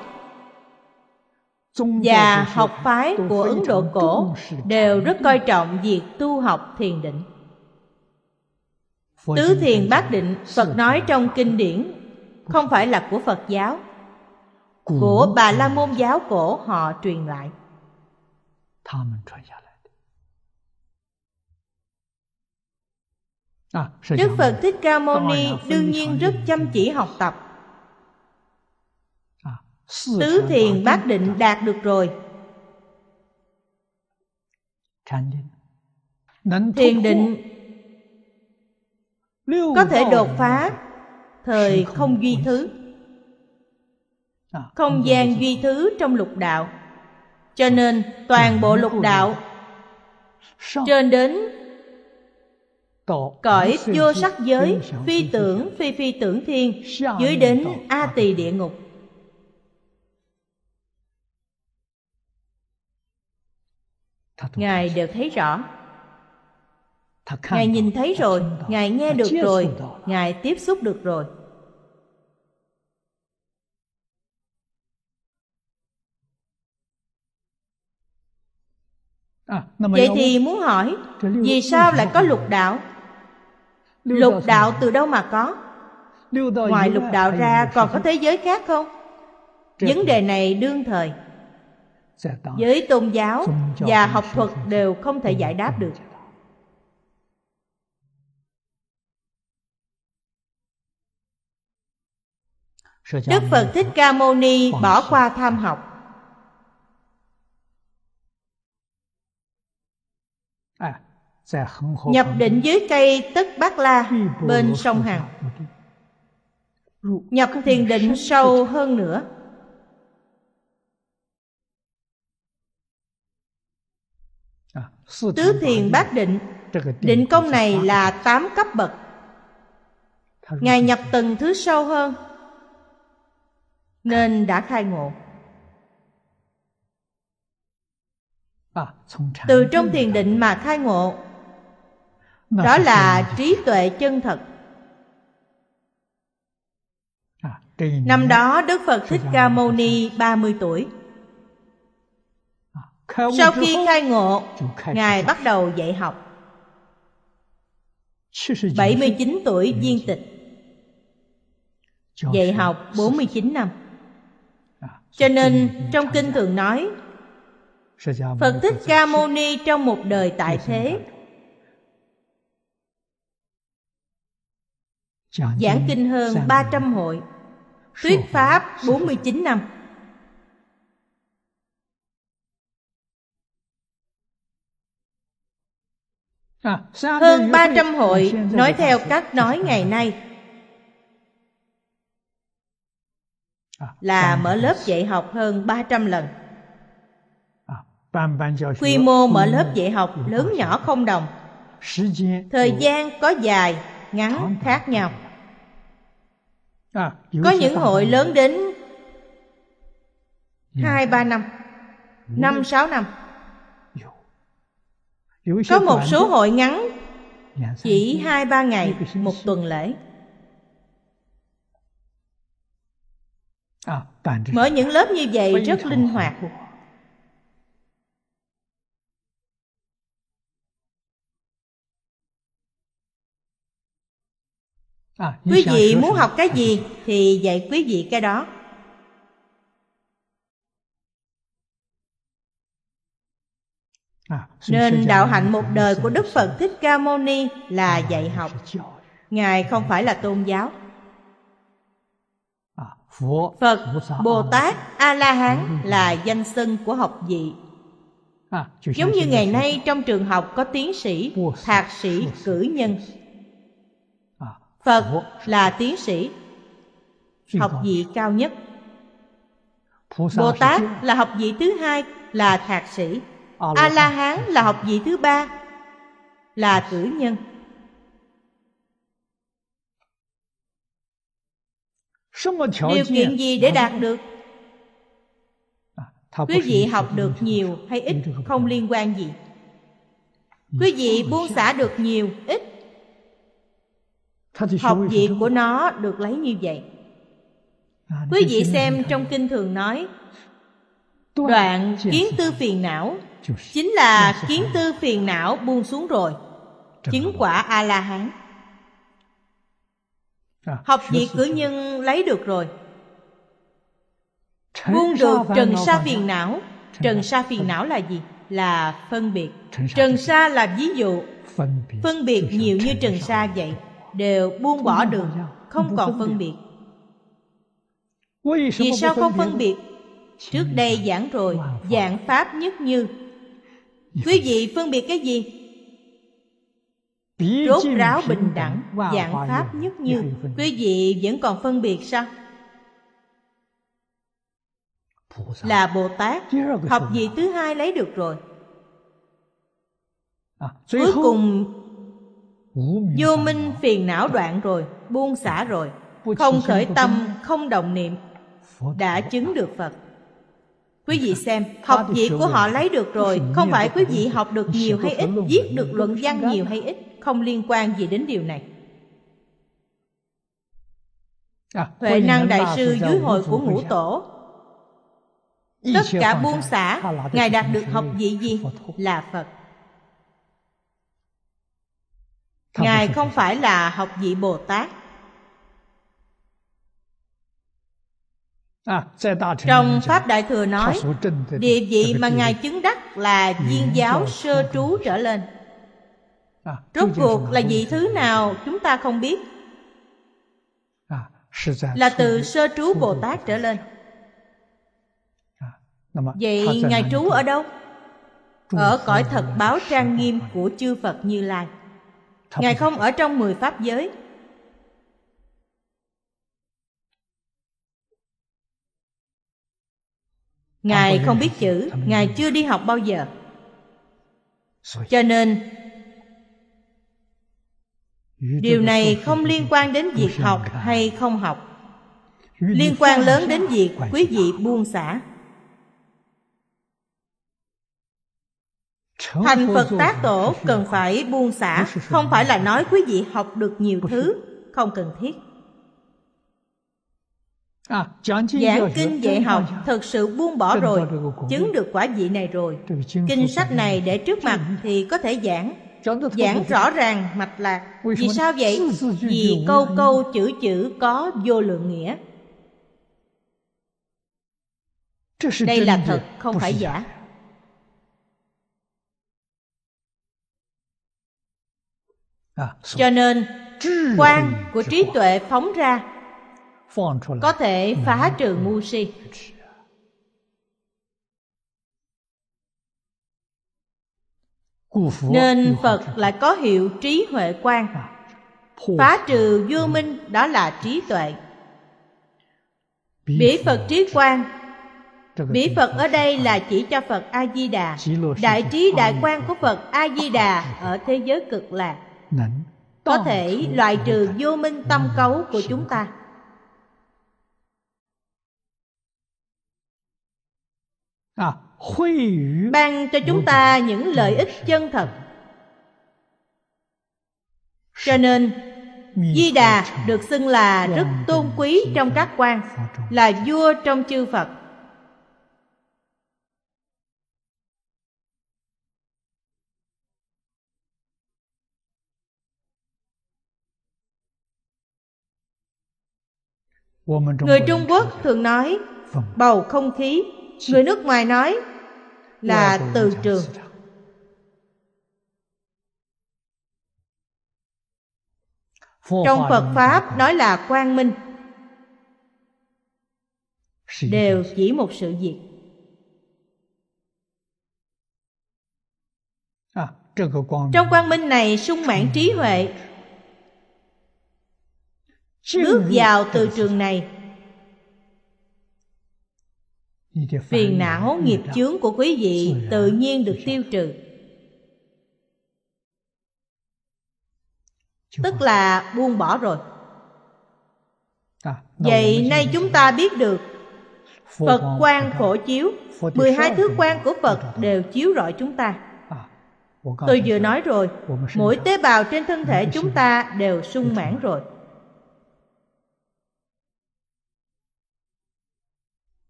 và học phái của ấn độ cổ đều rất coi trọng việc tu học thiền định tứ thiền bát định phật nói trong kinh điển không phải là của phật giáo của bà la môn giáo cổ họ truyền lại à, đức phật thích ca mâu ni đương nhiên rất chăm chỉ học tập Tứ thiền bát định đạt được rồi Thiền định Có thể đột phá Thời không duy thứ à, Không gian duy thứ trong lục đạo Cho nên toàn bộ lục đạo Trên đến cõi vô sắc giới phi tưởng phi phi tưởng thiên dưới đến a tỳ địa ngục Ngài đều thấy rõ Ngài nhìn thấy rồi, Ngài nghe được rồi, Ngài tiếp xúc được rồi. À, Vậy thì muốn hỏi, vì sao lại có lục đạo? Lục đạo từ đâu mà có? Ngoài lục đạo ra còn có thế giới khác không? Vấn đề này đương thời giới tôn giáo và học thuật đều không thể giải đáp được Đức Phật Thích Ca Mâu Ni bỏ qua tham học à, Nhập định dưới cây Tất Bát La bên sông Hằng Nhập thiền định sâu hơn nữa Tứ thiền bát định Định công này là tám cấp bậc Ngài nhập tầng thứ sâu hơn Nên đã khai ngộ Từ trong thiền định mà khai ngộ Đó là trí tuệ chân thật à, Năm đó Đức Phật Thích Ca Mâu Ni 30 tuổi sau khi khai ngộ Ngài bắt đầu dạy học 79 tuổi viên tịch Dạy học 49 năm à, Cho nên trong kinh thường nói Phật Thích Ca Mâu Ni trong một đời tại thế Giảng kinh hơn 300 hội Thuyết Pháp 49 năm À, hơn 300 hội nói theo cách nói ngày à. nay à, là mở lớp dạy học hơn 300 lần. Quy mô mở lớp dạy học lớn nhỏ không đồng. Thời gian có dài, ngắn khác nhau. Có những hội lớn đến 2-3 năm, 5-6 năm. Có một số hội ngắn dạ, chỉ hai ba ngày một tuần lễ à, mở những lớp như vậy rất linh hoạt à, quý vị muốn học cái gì thì dạy quý vị cái đó À, Nên đạo hạnh một đời của Đức Phật Thích Ca Mâu Ni là dạy học. Ngài không phải là tôn giáo. À, Phật, Bồ Tát, A-la-hán là danh xưng của học vị. À, Giống như ngày nay trong trường học có tiến sĩ, thạc sĩ, cử nhân. Phật là tiến sĩ, học vị cao nhất. Bồ Tát là học vị thứ hai là thạc sĩ a ờ, la hán là học vị thứ ba là tử nhân điều kiện gì để đạt được à, quý vị học được nhiều hay ít không liên quan gì ừ. quý vị buông xả được nhiều ít học việc của nó được lấy như vậy à, quý vị xem trong kinh thường nói đoạn kiến tư phiền não chính là kiến tư phiền não buông xuống rồi chứng quả a la hán à, học việc cử nhân lấy được rồi buông được trần sa phiền não trần sa phiền não là gì là phân biệt trần sa là ví dụ phân biệt nhiều như trần sa vậy đều buông bỏ được không còn phân biệt vì sao không phân biệt trước đây giảng rồi dạng pháp nhất như quý vị phân biệt cái gì rốt ráo bình đẳng dạng pháp nhất như quý vị vẫn còn phân biệt sao là bồ tát học gì thứ hai lấy được rồi à, cuối cùng vô minh phiền não đoạn rồi buông xả rồi không khởi tâm không động niệm đã chứng được phật Quý vị xem, học vị của họ lấy được rồi, không phải quý vị học được nhiều hay ít, viết được luận văn nhiều hay ít, không liên quan gì đến điều này. À, Huệ năng đại sư dưới hội của ngũ tổ Tất cả buôn xã Ngài đạt được học vị gì? Là Phật Ngài không phải là học vị Bồ Tát À, trong Pháp Đại Thừa nói Địa vị mà Ngài chứng đắc là viên giáo sơ trú trở lên à, Rốt cuộc là vị thứ nào chúng ta không biết à, Là từ sơ trú Bồ Tát trở lên Vậy Ngài trú ở đâu? Ở cõi thật báo trang nghiêm của chư Phật Như Lai Ngài không ở trong mười Pháp giới Ngài không biết chữ Ngài chưa đi học bao giờ Cho nên Điều này không liên quan đến việc học hay không học Liên quan lớn đến việc quý vị buông xả Thành Phật tác tổ cần phải buông xả Không phải là nói quý vị học được nhiều thứ Không cần thiết À, giảng kinh dạy học thật sự buông bỏ rồi, chứng được quả vị này rồi. Kinh sách này để trước mặt thì có thể giảng, giảng rõ ràng mạch lạc. Vì sao vậy? Vì câu câu chữ chữ có vô lượng nghĩa. Đây là thật, không phải giả. À, cho nên, quan của trí tuệ phóng ra có thể ừ. phá trừ ngu si nên phật lại có hiệu trí huệ quan à, phá trừ vô minh đó là trí tuệ bỉ phật trí quan bỉ phật ở đây là chỉ cho phật a di đà đại trí đại quan của phật a di đà ở thế giới cực lạc có thể loại trừ vô minh tâm cấu của chúng ta À, ban cho chúng ta những lợi ích chân thật cho nên di đà được xưng là rất tôn quý trong các quan là vua trong chư phật người trung quốc thường nói bầu không khí người nước ngoài nói là từ trường trong phật pháp nói là quang minh đều chỉ một sự việc à, trong quang minh này sung mãn trí huệ bước vào từ trường này phiền não nghiệp chướng của quý vị tự nhiên được tiêu trừ tức là buông bỏ rồi vậy nay chúng ta biết được phật quan phổ chiếu 12 thứ quan của phật đều chiếu rọi chúng ta à, tôi vừa nói rồi mỗi tế bào trên thân thể chúng ta đều sung mãn rồi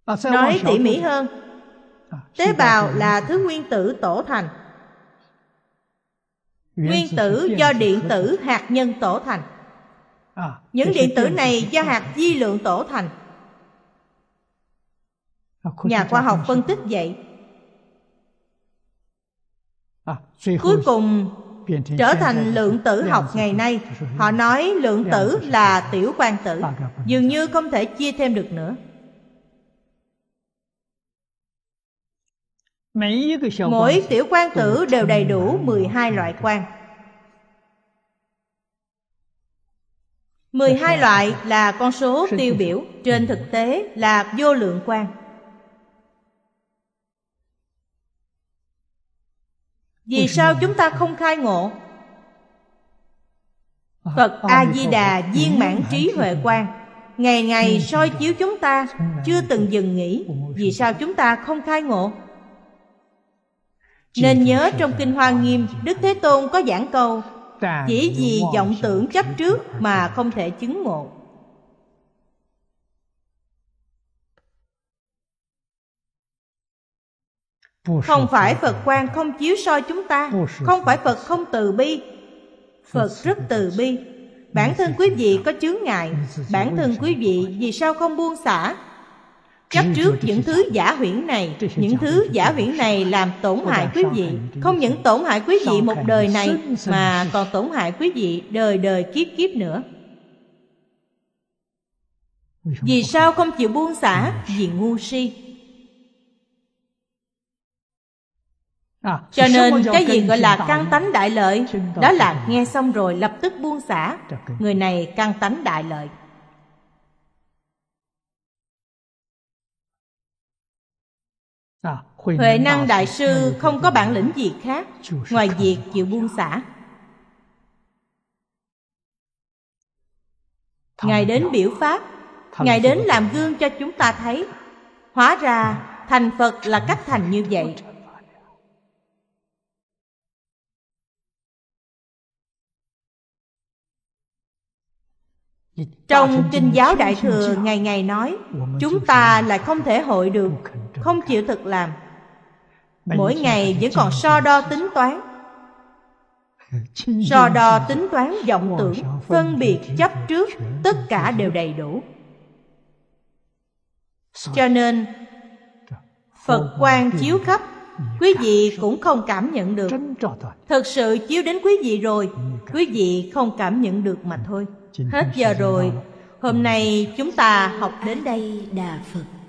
À, nói tỉ mỉ hơn à, tế bào là thứ nguyên tử tổ thành nguyên tử do điện tử hạt nhân tổ thành à, những điện tử này do hạt di lượng tổ thành nhà khoa học phân tích vậy cuối cùng trở thành lượng tử học ngày nay họ nói lượng tử là tiểu quan tử dường như không thể chia thêm được nữa Mỗi tiểu quan tử đều đầy đủ 12 loại quan 12 loại là con số tiêu biểu Trên thực tế là vô lượng quan Vì sao chúng ta không khai ngộ Phật A-di-đà viên mãn trí huệ quan Ngày ngày soi chiếu chúng ta Chưa từng dừng nghỉ Vì sao chúng ta không khai ngộ nên nhớ trong Kinh Hoa Nghiêm Đức Thế Tôn có giảng câu Chỉ vì vọng tưởng chấp trước mà không thể chứng ngộ Không phải Phật quan không chiếu soi chúng ta Không phải Phật không từ bi Phật rất từ bi Bản thân quý vị có chướng ngại Bản thân quý vị vì sao không buông xả chấp trước những thứ giả huyễn này những thứ giả huyễn này làm tổn hại quý vị không những tổn hại quý vị một đời này mà còn tổn hại quý vị đời đời kiếp kiếp nữa vì sao không chịu buông xả vì ngu si à, cho nên cái gì gọi là căng tánh đại lợi đó là nghe xong rồi lập tức buông xả người này căng tánh đại lợi Huệ năng đại sư không có bản lĩnh gì khác Ngoài việc chịu buông xả Ngài đến biểu pháp Ngài đến làm gương cho chúng ta thấy Hóa ra thành Phật là cách thành như vậy trong kinh giáo đại thừa ngày ngày nói chúng ta là không thể hội được không chịu thực làm mỗi ngày vẫn còn so đo tính toán so đo tính toán vọng tưởng phân biệt chấp trước tất cả đều đầy đủ cho nên phật quan chiếu khắp quý vị cũng không cảm nhận được thật sự chiếu đến quý vị rồi quý vị không cảm nhận được mà ừ. thôi Hết giờ rồi, hôm nay chúng ta học đến đây Đà Phật.